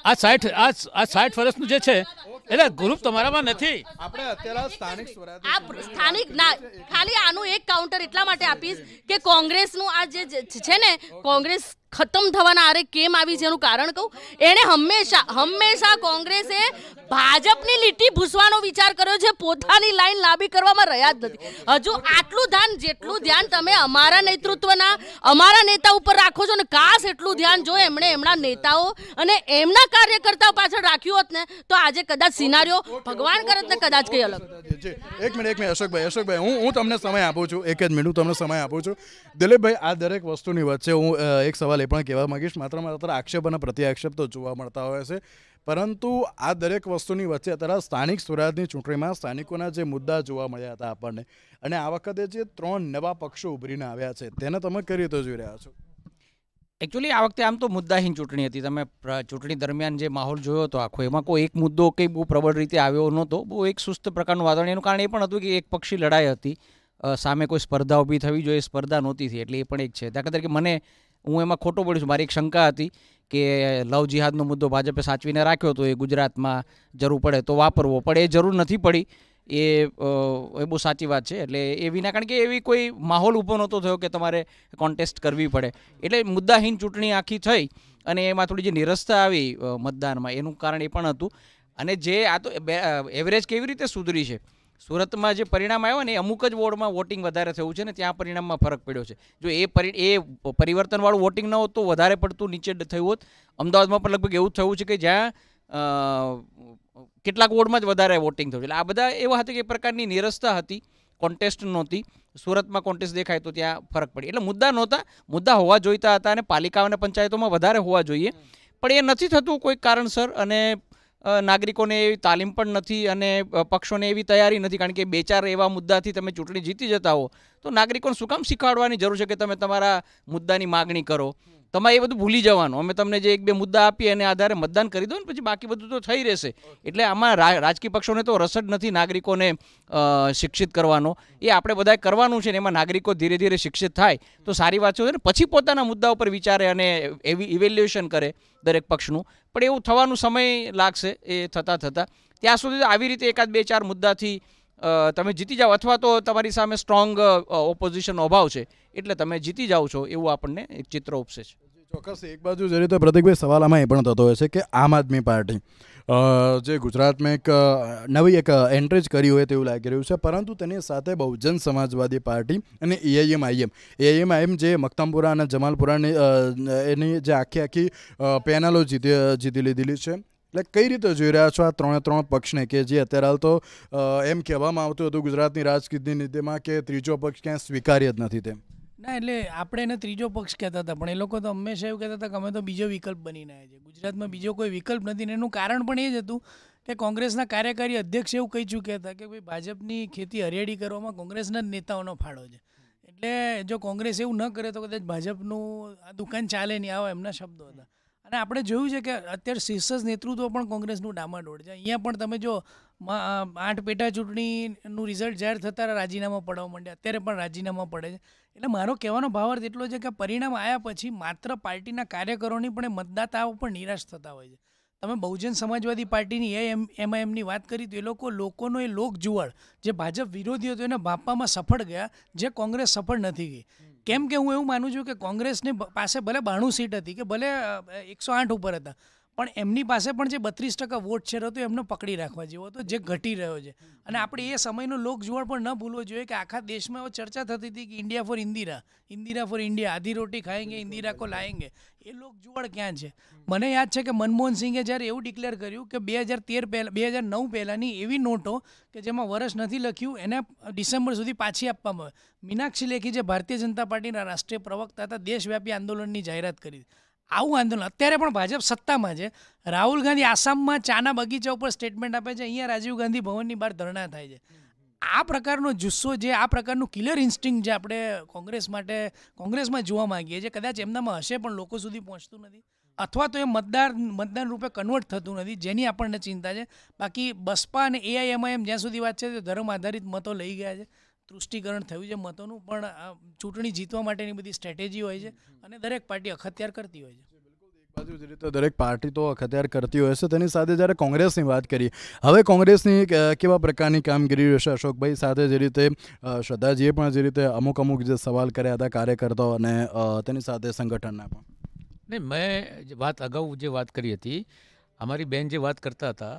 આ સાઠ આ સાઠ વર્ષનું જે છે એટલે ગ્રુપ તમારામાં નથી આપણે અત્યારે સ્થાનિક સ્વરાજ આ સ્થાનિક ના ખાલી આનું એક કાઉન્ટર એટલા માટે આપીશ કે કોંગ્રેસનું આ જે છે ને કોંગ્રેસ ખતમ થવાના આરે કેમ આવી છે કારણ કહું એણે હંમેશા હંમેશા કોંગ્રેસે ભાજપની લીટી ભૂસવાનો વિચાર કર્યો છે પોતાની લાઈન લાંબી કરવામાં રહ્યા જ નથી હજુ આટલું ધ્યાન જેટલું ધ્યાન તમે અમારા નેતૃત્વના અમારા નેતા ઉપર રાખો છો અને કાશ એટલું ધ્યાન જો એમણે એમના નેતાઓ અને એમના કાર્યકર્તાઓ પાછળ રાખ્યું હોત ને તો આજે કદાચ સિનારીઓ ભગવાન કરત ને કદાચ કંઈ અલગ એક મિનિટ એક મિનિટ અશોકભાઈ અશોકભાઈ હું હું તમને સમય આપું છું એક જ મિનિટ તમને સમય આપું છું દિલીપભાઈ આ દરેક વસ્તુની વચ્ચે હું એક સવાલ એ પણ કહેવા માગીશ માત્ર માત્ર આક્ષેપ અને પ્રત્યાક્ષેપ તો જોવા મળતા હોય છે પરંતુ આ દરેક વસ્તુની વચ્ચે અત્યારે સ્થાનિક સ્વરાજની ચૂંટણીમાં સ્થાનિકોના જે મુદ્દા જોવા મળ્યા હતા આપણને અને આ વખતે જે ત્રણ નવા પક્ષો ઉભરીને આવ્યા છે તેને તમે કઈ રીતે જોઈ રહ્યા છો એકચ્યુઅલી આ વખતે આમ તો મુદ્દાહીન ચૂંટણી હતી તમે ચૂંટણી દરમિયાન જે માહોલ જોયો હતો આખો એમાં કોઈ એક મુદ્દો કંઈ બહુ પ્રબળ રીતે આવ્યો નહોતો બહુ એક સુસ્ત પ્રકારનું વાતાવરણ એનું કારણ એ પણ હતું કે એક પક્ષી લડાઈ હતી સામે કોઈ સ્પર્ધા ઊભી થવી જોઈએ સ્પર્ધા નહોતી થઈ એટલે એ પણ એક છે દાખલા તરીકે મને હું એમાં ખોટો પડ્યું છું મારી એક શંકા હતી કે લવ જિહાદનો મુદ્દો ભાજપે સાચવીને રાખ્યો હતો એ ગુજરાતમાં જરૂર પડે તો વાપરવો પણ એ જરૂર નથી પડી એ એ બહુ સાચી વાત છે એટલે એ વિના કારણ કે એવી કોઈ માહોલ ઊભો નહોતો થયો કે તમારે કોન્ટેસ્ટ કરવી પડે એટલે મુદ્દાહીન ચૂંટણી આખી થઈ અને એમાં થોડી જે નિરસતા આવી મતદાનમાં એનું કારણ એ પણ હતું અને જે આ તો એવરેજ કેવી રીતે સુધરી છે સુરતમાં જે પરિણામ આવ્યો ને અમુક જ વોર્ડમાં વોટિંગ વધારે થયું છે ને ત્યાં પરિણામમાં ફરક પડ્યો છે જો એ પરિ એ પરિવર્તનવાળું વોટિંગ ન હોત તો વધારે પડતું નીચે થયું હોત અમદાવાદમાં પણ લગભગ એવું થયું છે કે જ્યાં કેટલાક વોર્ડમાં જ વધારે વોટિંગ થયું એટલે આ બધા એવા હતી કે પ્રકારની નિરસ્તા હતી કોન્ટેસ્ટ નહોતી સુરતમાં કોન્ટેસ્ટ દેખાય તો ત્યાં ફરક પડી એટલે મુદ્દા નહોતા મુદ્દા હોવા જોઈતા હતા અને પાલિકા અને પંચાયતોમાં વધારે હોવા જોઈએ પણ એ નથી થતું કોઈ કારણસર અને નાગરિકોને એવી તાલીમ પણ નથી અને પક્ષોને એવી તૈયારી નથી કારણ કે બે ચાર એવા મુદ્દાથી તમે ચૂંટણી જીતી જતા હો તો નાગરિકોને શું કામ શીખવાડવાની જરૂર છે કે તમે તમારા મુદ્દાની માગણી કરો તમારે એ બધું ભૂલી જવાનું અમે તમને જે એક બે મુદ્દા આપીએ અને આધારે મતદાન કરી દો ને પછી બાકી બધું તો થઈ રહેશે એટલે આમાં રાજકીય પક્ષોને તો રસ જ નથી નાગરિકોને શિક્ષિત કરવાનો એ આપણે બધાએ કરવાનું છે ને એમાં નાગરિકો ધીરે ધીરે શિક્ષિત થાય તો સારી વાત છે ને પછી પોતાના મુદ્દા ઉપર વિચારે અને એવી ઇવેલ્યુએશન કરે દરેક પક્ષનું પણ એવું થવાનું સમય લાગશે એ થતાં થતાં ત્યાં સુધી આવી રીતે એકાદ બે ચાર મુદ્દાથી તમે જીતી જાઓ અથવા તો તમારી સામે સ્ટ્રોંગ ઓપોઝિશન અભાવ છે એટલે તમે જીતી જાઓ છો એવું આપણને એક ચિત્ર ઉપસે છે ચોક્કસ એક બાજુ જે રીતે પ્રતિકભાઈ સવાલ આમાં એ પણ થતો હોય છે કે આમ આદમી પાર્ટી જે ગુજરાતમાં એક નવી એક એન્ટ્રી જ કરી હોય તેવું લાગી રહ્યું છે પરંતુ તેની સાથે બહુજન સમાજવાદી પાર્ટી અને એઆઈએમ આઈએમ એઆઈએમ આઈએમ જે મક્તમપુરા અને જમાલપુરાની એની જે આખી આખી પેનલો જીતી જીતી લીધેલી છે એટલે કઈ રીતે જોઈ રહ્યા છો આ ત્રણે ત્રણ પક્ષને કે જે અત્યારે હાલ તો એમ કહેવામાં આવતું હતું ગુજરાતની રાજકીય નીતિમાં કે ત્રીજો પક્ષ ક્યાંય સ્વીકાર્ય જ નથી તેમ ના એટલે આપણે એને ત્રીજો પક્ષ કહેતા હતા પણ એ લોકો તો હંમેશા એવું કહેતા હતા કે અમે તો બીજો વિકલ્પ બનીને આવ્યા છે ગુજરાતમાં બીજો કોઈ વિકલ્પ નથી ને એનું કારણ પણ એ જ હતું કે કોંગ્રેસના કાર્યકારી અધ્યક્ષ એવું કહી ચૂક્યા હતા કે ભાઈ ભાજપની ખેતી હરિયાળી કરવામાં કોંગ્રેસના જ નેતાઓનો ફાળો છે એટલે જો કોંગ્રેસ એવું ન કરે તો કદાચ ભાજપનું આ દુકાન ચાલે નહીં આવા એમના શબ્દો હતા અને આપણે જોયું છે કે અત્યારે શીર્ષ નેતૃત્વ પણ કોંગ્રેસનું ડામાડોળ છે અહીંયા પણ તમે જો આઠ પેટા ચૂંટણીનું રિઝલ્ટ જાહેર થતા રાજીનામા પડવા માંડે અત્યારે પણ રાજીનામા પડે છે એટલે મારો કહેવાનો ભાવાર્થ એટલો છે કે પરિણામ આવ્યા પછી માત્ર પાર્ટીના કાર્યકરોની પણ એ મતદાતાઓ પણ નિરાશ થતા હોય છે તમે બહુજન સમાજવાદી પાર્ટીની એ એમ એમાં એમની વાત કરી તો એ લોકો લોકોનો એ લોક જુવાળ જે ભાજપ વિરોધી હતો એને ભાપવામાં સફળ ગયા જે કોંગ્રેસ સફળ નથી ગઈ કેમ કે હું એવું માનું છું કે કોંગ્રેસની પાસે ભલે બાણું સીટ હતી કે ભલે એકસો આઠ ઉપર હતા પણ એમની પાસે પણ જે બત્રીસ ટકા વોટ છે હતો એમને પકડી રાખવા જેવો હતો જે ઘટી રહ્યો છે અને આપણે એ સમયનો લોકજુવાળ પણ ન ભૂલવો જોઈએ કે આખા દેશમાં ચર્ચા થતી હતી કે India for Indira Indira for India આધી રોટી ખાએંગે ઇન્દિરા કો લાએંગે એ લોકજુવાળ ક્યાં છે મને યાદ છે કે મનમોહન સિંહે જ્યારે એવું ડિક્લેર કર્યું કે બે હજાર તેર પહેલાં બે હજાર નવ પહેલાંની એવી નોટો કે જેમાં વર્ષ નથી લખ્યું એને ડિસેમ્બર સુધી પાછી આપવામાં આવે મીનાક્ષી લેખી જે ભારતીય જનતા પાર્ટીના રાષ્ટ્રીય પ્રવક્તા હતા દેશવ્યાપી આંદોલનની જાહેરાત કરી હતી આવું આંદોલન અત્યારે પણ ભાજપ સત્તામાં છે રાહુલ ગાંધી આસામમાં ચાના બગીચા ઉપર સ્ટેટમેન્ટ આપે છે અહીંયા રાજીવ ગાંધી ભવનની બહાર ધરણા થાય છે આ પ્રકારનો જુસ્સો જે આ પ્રકારનું કિલર ઇન્સ્ટિંગ જે આપણે કોંગ્રેસ માટે કોંગ્રેસમાં જોવા માંગીએ છીએ કદાચ એમનામાં હશે પણ લોકો સુધી પહોંચતું નથી અથવા તો એ મતદાર મતદાન રૂપે કન્વર્ટ થતું નથી જેની આપણને ચિંતા છે બાકી બસપા અને એઆઈએમઆઈએમ જ્યાં સુધી વાત છે તે ધર્મ આધારિત મતો લઈ ગયા છે તુષ્ટિકરણ થયું છે મતોનું પણ ચૂંટણી જીતવા માટેની બધી સ્ટ્રેટેજી હોય છે અને દરેક પાર્ટી અખત્યાર કરતી હોય છે બાજુ દરેક પાર્ટી તો અખત્યાર કરતી હોય છે તેની સાથે જ્યારે કોંગ્રેસની વાત કરીએ હવે કોંગ્રેસની કેવા પ્રકારની કામગીરી રહેશે અશોકભાઈ સાથે જે રીતે શ્રદ્ધાજીએ પણ જે રીતે અમુક અમુક જે સવાલ કર્યા હતા કાર્યકર્તાઓ અને તેની સાથે સંગઠનના પણ નહીં મેં વાત અગાઉ જે વાત કરી હતી અમારી બેન જે વાત કરતા હતા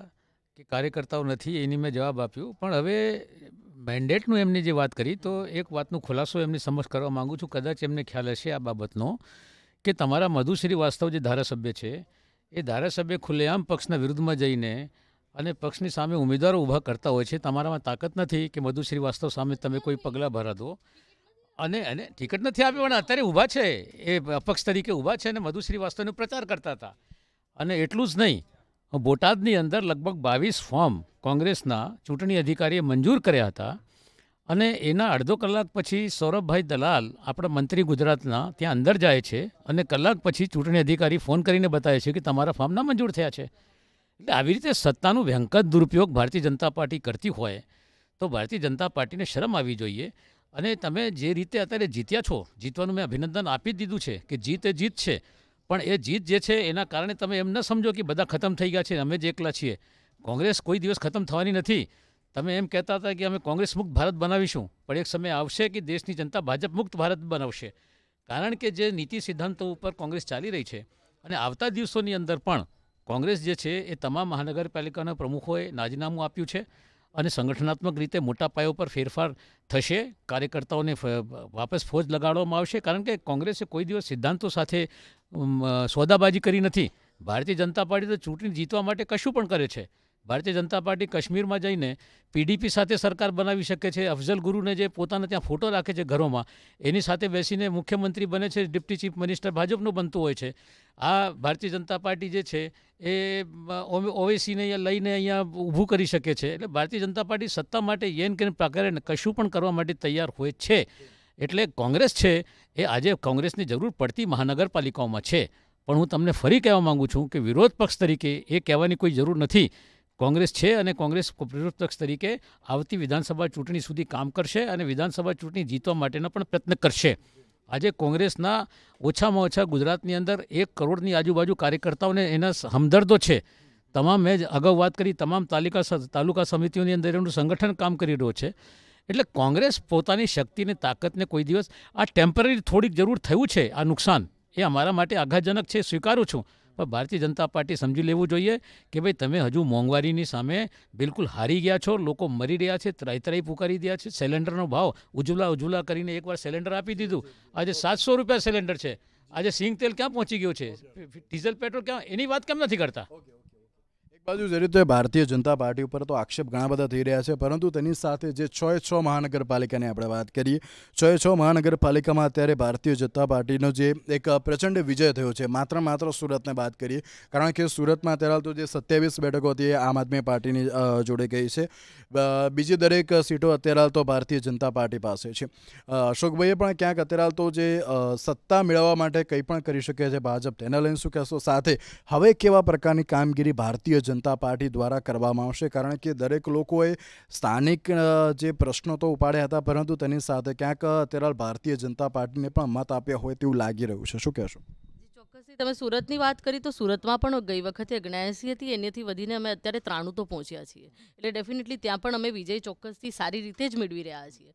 કે કાર્યકર્તાઓ નથી એની મેં જવાબ આપ્યો પણ હવે મેન્ડેટનું એમની જે વાત કરી તો એક વાતનો ખુલાસો એમની સમક્ષ કરવા માગું છું કદાચ એમને ખ્યાલ હશે આ બાબતનો કે તમારા મધુ શ્રીવાસ્તવ જે ધારાસભ્ય છે એ ધારાસભ્ય ખુલ્લેઆમ પક્ષના વિરુદ્ધમાં જઈને અને પક્ષની સામે ઉમેદવારો ઊભા કરતા હોય છે તમારામાં તાકાત નથી કે મધુ શ્રીવાસ્તવ સામે તમે કોઈ પગલાં ભરા દો અને એને ટિકિટ નથી આપી પણ અત્યારે ઊભા છે એ અપક્ષ તરીકે ઊભા છે અને મધુ શ્રીવાસ્તવનો પ્રચાર કરતા હતા અને એટલું જ નહીં બોટાદની અંદર લગભગ બાવીસ ફોર્મ કોંગ્રેસના ચૂંટણી અધિકારીએ મંજૂર કર્યા હતા અને એના અડધો કલાક પછી સૌરભભાઈ દલાલ આપણા મંત્રી ગુજરાતના ત્યાં અંદર જાય છે અને કલાક પછી ચૂંટણી અધિકારી ફોન કરીને બતાવે છે કે તમારા ફોર્મ ના મંજૂર થયા છે એટલે આવી રીતે સત્તાનું વ્યંકત દુરુપયોગ ભારતીય જનતા પાર્ટી કરતી હોય તો ભારતીય જનતા પાર્ટીને શરમ આવવી જોઈએ અને તમે જે રીતે અત્યારે જીત્યા છો જીતવાનું મેં અભિનંદન આપી દીધું છે કે જીત એ જીત છે પણ એ જીત જે છે એના કારણે તમે એમ ન સમજો કે બધા ખતમ થઈ ગયા છે અમે જ એકલા છીએ કોંગ્રેસ કોઈ દિવસ ખતમ થવાની નથી તમે એમ કહેતા હતા કે અમે કોંગ્રેસ મુક્ત ભારત બનાવીશું પણ એક સમય આવશે કે દેશની જનતા ભાજપ મુક્ત ભારત બનાવશે કારણ કે જે નીતિ સિદ્ધાંતો ઉપર કોંગ્રેસ ચાલી રહી છે અને આવતા દિવસોની અંદર પણ કોંગ્રેસ જે છે એ તમામ મહાનગરપાલિકાના પ્રમુખોએ રાજીનામું આપ્યું છે અને સંગઠનાત્મક રીતે મોટા પાયા પર ફેરફાર થશે કાર્યકર્તાઓને વાપસ ફોજ લગાડવામાં આવશે કારણ કે કોંગ્રેસે કોઈ દિવસ સિદ્ધાંતો સાથે સોદાબાજી કરી નથી ભારતીય જનતા પાર્ટી તો ચૂંટણી જીતવા માટે કશું પણ કરે છે ભારતીય જનતા પાર્ટી કાશ્મીરમાં જઈને પીડીપી સાથે સરકાર બનાવી શકે છે અફઝલ ગુરુને જે પોતાના ત્યાં ફોટો રાખે છે ઘરોમાં એની સાથે બેસીને મુખ્યમંત્રી બને છે ડિપ્ટી ચીફ મિનિસ્ટર ભાજપનું બનતું હોય છે આ ભારતીય જનતા પાર્ટી જે છે એ ઓવેસીને લઈને અહીંયા ઊભું કરી શકે છે એટલે ભારતીય જનતા પાર્ટી સત્તા માટે યેન કેન પ્રકારે કશું પણ કરવા માટે તૈયાર હોય છે એટલે કોંગ્રેસ છે એ આજે કોંગ્રેસની જરૂર પડતી મહાનગરપાલિકાઓમાં છે પણ હું તમને ફરી કહેવા માગું છું કે વિરોધ પક્ષ તરીકે એ કહેવાની કોઈ જરૂર નથી કોંગ્રેસ છે અને કોંગ્રેસ વિરોધ તરીકે આવતી વિધાનસભા ચૂંટણી સુધી કામ કરશે અને વિધાનસભા ચૂંટણી જીતવા માટેનો પણ પ્રયત્ન કરશે આજે કોંગ્રેસના ઓછામાં ઓછા ગુજરાતની અંદર એક કરોડની આજુબાજુ કાર્યકર્તાઓને એના હમદર્દો છે તમામ મેં અગાઉ વાત કરી તમામ તાલુકા તાલુકા સમિતિઓની અંદર એનું સંગઠન કામ કરી રહ્યું છે એટલે કોંગ્રેસ પોતાની શક્તિને તાકતને કોઈ દિવસ આ ટેમ્પરરી થોડીક જરૂર થયું છે આ નુકસાન એ અમારા માટે આઘાતજનક છે સ્વીકારું છું પણ ભારતીય જનતા પાર્ટી સમજી લેવું જોઈએ કે ભાઈ તમે હજુ મોંઘવારીની સામે બિલકુલ હારી ગયા છો લોકો મરી રહ્યા છે ત્રાઈતરાઈ પુકારી રહ્યા છે સિલિન્ડરનો ભાવ ઉજવલા ઉજુલા કરીને એકવાર સિલિન્ડર આપી દીધું આજે સાતસો રૂપિયા સિલિન્ડર છે આજે સિંગ તેલ ક્યાં પહોંચી ગયું છે ડીઝલ પેટ્રોલ ક્યાં એની વાત કેમ નથી કરતા બાજુ જે રીતે ભારતીય જનતા પાર્ટી ઉપર તો આક્ષેપ ઘણા બધા થઈ રહ્યા છે પરંતુ તેની સાથે જે છ એ છ મહાનગરપાલિકાની આપણે વાત કરીએ છ છ મહાનગરપાલિકામાં અત્યારે ભારતીય જનતા પાર્ટીનો જે એક પ્રચંડ વિજય થયો છે માત્ર માત્ર સુરતને વાત કરીએ કારણ કે સુરતમાં અત્યારે તો જે સત્યાવીસ બેઠકો હતી એ આમ આદમી પાર્ટીની જોડે ગઈ છે બીજી દરેક સીટો અત્યારે તો ભારતીય જનતા પાર્ટી પાસે છે અશોકભાઈએ પણ ક્યાંક અત્યારે તો જે સત્તા મેળવવા માટે કંઈ પણ કરી શકે છે ભાજપ તેના લઈને શું કહેશો સાથે હવે કેવા પ્રકારની કામગીરી ભારતીય જનતા જનતા પાર્ટી દ્વારા કરવામાં આવશે કારણ કે દરેક લોકોએ સ્થાનિક જે પ્રશ્નો તો ઉપાડ્યા હતા પરંતુ તેની સાથે ક્યાંક અત્યારે ભારતીય જનતા પાર્ટીને પણ મત આપ્યા હોય તેવું લાગી રહ્યું છે શું કહેશો ચોક્કસથી તમે સુરતની વાત કરી તો સુરતમાં પણ ગઈ વખતે અગ્નાએસી હતી એનાથી વધીને અમે અત્યારે ત્રાણું તો પહોંચ્યા છીએ એટલે ડેફિનેટલી ત્યાં પણ અમે વિજય ચોક્કસથી સારી રીતે જ મેળવી રહ્યા છીએ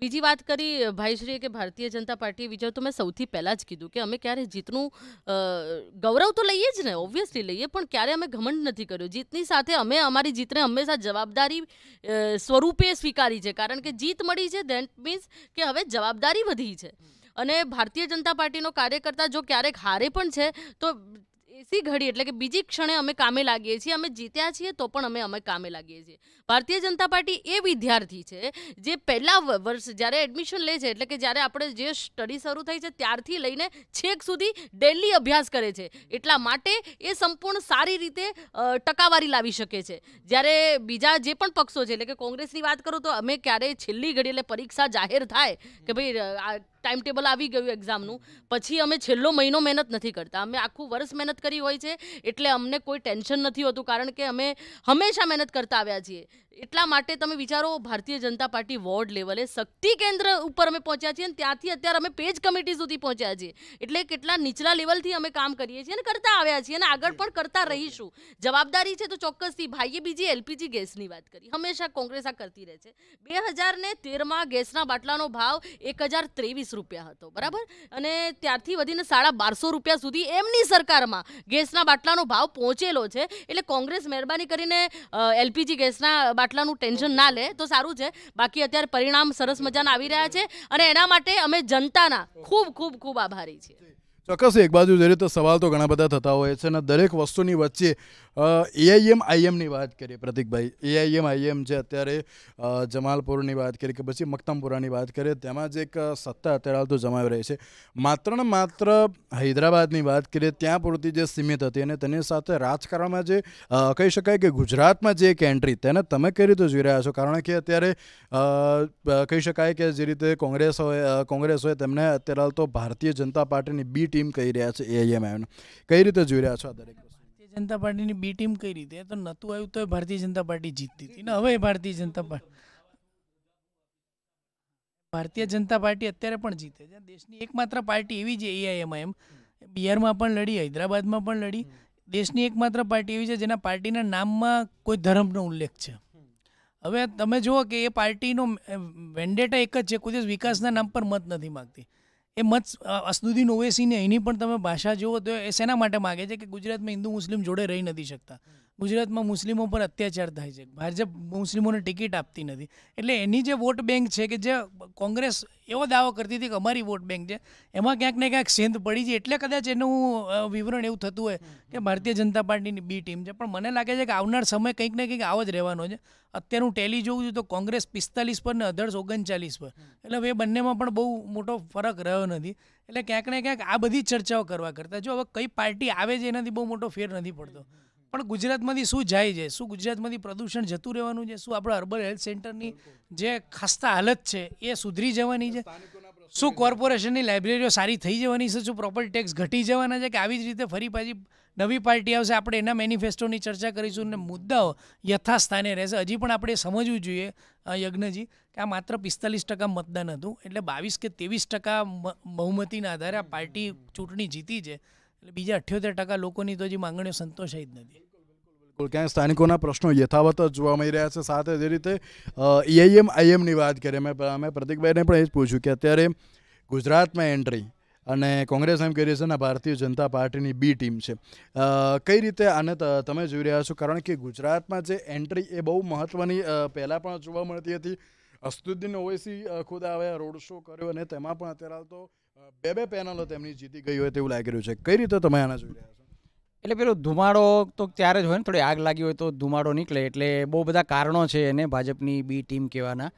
બીજી વાત કરી ભાઈશ્રીએ કે ભારતીય જનતા પાર્ટીએ વિચાર તો મેં સૌથી પહેલાં જ કીધું કે અમે ક્યારે જીતનું ગૌરવ તો લઈએ જ ને ઓબ્વિયસલી લઈએ પણ ક્યારે અમે ઘમંડ નથી કર્યું જીતની સાથે અમે અમારી જીતને હંમેશા જવાબદારી સ્વરૂપે સ્વીકારી છે કારણ કે જીત મળી છે દેટ મીન્સ કે હવે જવાબદારી વધી છે અને ભારતીય જનતા પાર્ટીનો કાર્યકર્તા જો ક્યારેક હારે પણ છે તો એસી ઘડી એટલે કે બીજી ક્ષણે અમે કામે લાગીએ છીએ અમે જીત્યા છીએ તો પણ અમે અમે કામે લાગીએ છીએ ભારતીય જનતા પાર્ટી એ વિદ્યાર્થી છે જે પહેલાં વર્ષ જ્યારે એડમિશન લે છે એટલે કે જ્યારે આપણે જે સ્ટડી શરૂ થઈ છે ત્યારથી લઈને છેક સુધી ડેલી અભ્યાસ કરે છે એટલા માટે એ સંપૂર્ણ સારી રીતે ટકાવારી લાવી શકે છે જ્યારે બીજા જે પણ પક્ષો છે એટલે કે કોંગ્રેસની વાત કરું તો અમે ક્યારેય છેલ્લી ઘડી એટલે પરીક્ષા જાહેર થાય કે ભાઈ ટાઈમ ટેબલ આવી ગયું એક્ઝામનું પછી અમે છેલ્લો મહિનો મહેનત નથી કરતા અમે આખું વર્ષ મહેનત કરી હોય છે એટલે અમને કોઈ ટેન્શન નથી હોતું કારણ કે અમે હંમેશા મહેનત કરતા આવ્યા છીએ એટલા માટે તમે વિચારો ભારતીય જનતા પાર્ટી વોર્ડ લેવલે શક્તિ કેન્દ્ર ઉપર અમે પહોંચ્યા છીએ અને ત્યાંથી અત્યારે અમે પેજ કમિટી સુધી પહોંચ્યા છીએ એટલે કેટલા નીચલા લેવલથી અમે કામ કરીએ છીએ અને કરતા આવ્યા છીએ અને આગળ પણ કરતા રહીશું જવાબદારી છે તો ચોક્કસથી ભાઈએ બીજી એલપીજી ગેસની વાત કરી હંમેશા કોંગ્રેસ આ કરતી રહે છે બે હજાર ને તેરમાં ગેસના બાટલાનો ભાવ એક હજાર ત્રેવીસ રૂપિયા હતો બરાબર અને ત્યારથી વધીને સાડા બારસો રૂપિયા સુધી એમની સરકારમાં ગેસના બાટલાનો ભાવ પહોંચેલો છે એટલે કોંગ્રેસ મહેરબાની કરીને એલપીજી ગેસના આટલાનું ટેન્શન ના લે તો સારું છે બાકી અત્યારે પરિણામ સરસ મજાના આવી રહ્યા છે અને એના માટે અમે જનતાના ખૂબ ખૂબ ખૂબ આભારી છીએ ચોક્કસ એક બાજુ જોઈએ તો સવાલ તો ઘણા બધા થતા હોય છે અને દરેક વસ્તુની વચ્ચે એઆઈએમ આઈએમની વાત કરીએ પ્રતિકભાઈ એઆઈએમ આઈએમ જે અત્યારે જમાલપુરની વાત કરીએ કે પછી મક્તમપુરાની વાત કરીએ તેમાં જ એક સત્તા અત્યારે હાલ તો જમાવી રહી છે માત્ર ને માત્ર હૈદરાબાદની વાત કરીએ ત્યાં પૂરતી જે સીમિત હતી અને તેની સાથે રાજકારણમાં જે કહી શકાય કે ગુજરાતમાં જે એક એન્ટ્રી તેને તમે કઈ રીતે જોઈ રહ્યા છો કારણ કે અત્યારે કહી શકાય કે જે રીતે કોંગ્રેસ હોય કોંગ્રેસ હોય તેમને અત્યારે હાલ તો ભારતીય જનતા પાર્ટીની બીટી ટીમ કહી રહ્યા છે એઆઈએમઆઈએમ કઈ રીતે જોઈ રહ્યા છો આ દરેક ભારતીય જનતા પાર્ટીની બી ટીમ કઈ રીતે તો નહોતું આવ્યું તો ભારતીય જનતા પાર્ટી જીતતી હતી ને હવે ભારતીય જનતા પાર્ટી ભારતીય જનતા પાર્ટી અત્યારે પણ જીતે છે દેશની એકમાત્ર પાર્ટી એવી છે એઆઈએમઆઈએમ બિહારમાં પણ લડી હૈદરાબાદમાં પણ લડી દેશની એકમાત્ર પાર્ટી એવી છે જેના પાર્ટીના નામમાં કોઈ ધર્મનો ઉલ્લેખ છે હવે તમે જુઓ કે એ પાર્ટીનો વેન્ડેટા એક જ છે કોઈ દિવસ વિકાસના નામ પર મત નથી માગતી એ મત અસદુદ્દીન ઓવેસીને એની પણ તમે ભાષા જુઓ તો એ શેના માટે માગે છે કે ગુજરાતમાં હિન્દુ મુસ્લિમ જોડે રહી નથી શકતા ગુજરાતમાં મુસ્લિમો પર અત્યાચાર થાય છે ભાજપ મુસ્લિમોને ટિકિટ આપતી નથી એટલે એની જે વોટ બેંક છે કે જે કોંગ્રેસ એવો દાવો કરતી હતી કે અમારી વોટ બેંક છે એમાં ક્યાંક ને ક્યાંક સેંધ પડી છે એટલે કદાચ એનું વિવરણ એવું થતું હોય કે ભારતીય જનતા પાર્ટીની બી ટીમ છે પણ મને લાગે છે કે આવનાર સમય કંઈક ને કંઈક આવો જ રહેવાનો છે અત્યારે હું ટેલી જોઉં છું તો કોંગ્રેસ પિસ્તાલીસ પર ને અધર્સ ઓગણચાલીસ પર એટલે એ બંનેમાં પણ બહુ મોટો ફરક રહ્યો નથી એટલે ક્યાંક ને ક્યાંક આ બધી ચર્ચાઓ કરવા કરતાં જો હવે કઈ પાર્ટી આવે છે એનાથી બહુ મોટો ફેર નથી પડતો પણ ગુજરાતમાંથી શું જાય છે શું ગુજરાતમાંથી પ્રદૂષણ જતું રહેવાનું છે શું આપણા અર્બન હેલ્થ સેન્ટરની જે ખસ્તા હાલત છે એ સુધરી જવાની છે શું કોર્પોરેશનની લાઇબ્રેરીઓ સારી થઈ જવાની છે શું પ્રોપર ટેક્સ ઘટી જવાના છે કે આવી જ રીતે ફરી પાછી નવી પાર્ટી આવશે આપણે એના મેનિફેસ્ટોની ચર્ચા કરીશું અને મુદ્દાઓ યથાસ્થાને રહેશે હજી પણ આપણે સમજવું જોઈએ યજ્ઞજી કે આ માત્ર પિસ્તાલીસ ટકા મતદાન હતું એટલે બાવીસ કે ત્રેવીસ ટકા બહુમતીના આધારે આ પાર્ટી ચૂંટણી જીતી છે એટલે બીજા અઠ્યોતેર ટકા લોકોની તો હજી માંગણીઓ સંતોષાય જ નથી ક્યાંય સ્થાનિકોના પ્રશ્નો યથાવત જ જોવા મળી રહ્યા છે સાથે જે રીતે એઆઈએમ આઈએમની e વાત કરીએ મેં અમે પ્રતિકભાઈને પણ એ જ પૂછ્યું કે અત્યારે ગુજરાતમાં એન્ટ્રી અને કોંગ્રેસ એમ કહી રહી છે ને ભારતીય જનતા પાર્ટીની બી ટીમ છે કઈ રીતે આને તમે જોઈ રહ્યા છો કારણ કે ગુજરાતમાં જે એન્ટ્રી એ બહુ મહત્ત્વની પહેલાં પણ જોવા મળતી હતી અસ્તુદ્દીન ઓવૈસી ખુદ આવ્યા રોડ શો કર્યો અને તેમાં પણ અત્યારે હાલ તો બે બે પેનલો તેમની જીતી ગઈ હોય તેવું લાગી રહ્યું છે કઈ રીતે તમે આના જોઈ રહ્યા એટલે પેલો ધુમાડો તો ત્યારે જ હોય ને થોડી આગ લાગી હોય તો ધુમાડો નીકળે એટલે બહુ બધા કારણો છે એને ભાજપની બી ટીમ કહેવાના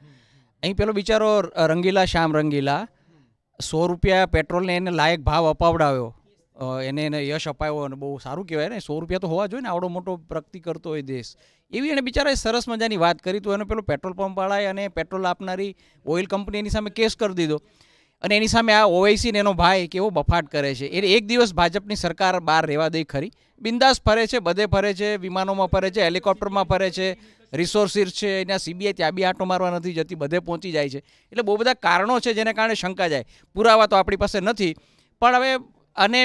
અહીં પેલો બિચારો રંગીલા શ્યામ રંગીલા સો રૂપિયા પેટ્રોલને એને લાયક ભાવ અપાવડાવ્યો એને એને યશ અપાયો અને બહુ સારું કહેવાય ને સો રૂપિયા તો હોવા જોઈએ ને આવડો મોટો પ્રગતિ કરતો હોય દેશ એવી એને બિચારાએ સરસ મજાની વાત કરી તો એનો પેલો પેટ્રોલ પંપ પંપવાળાએ અને પેટ્રોલ આપનારી ઓઇલ કંપની એની સામે કેસ કરી દીધો અને એની સામે આ ઓવૈસી ને એનો ભાઈ કેવો બફાટ કરે છે એ એક દિવસ ભાજપની સરકાર બહાર રહેવા દઈ ખરી બિંદાસ ફરે છે બધે ફરે છે વિમાનોમાં ફરે છે હેલિકોપ્ટરમાં ફરે છે રિસોર્સિસ છે એના સીબીઆઈ ત્યાં બી આંટો મારવા નથી જતી બધે પહોંચી જાય છે એટલે બહુ બધા કારણો છે જેને કારણે શંકા જાય પુરાવા તો આપણી પાસે નથી પણ હવે અને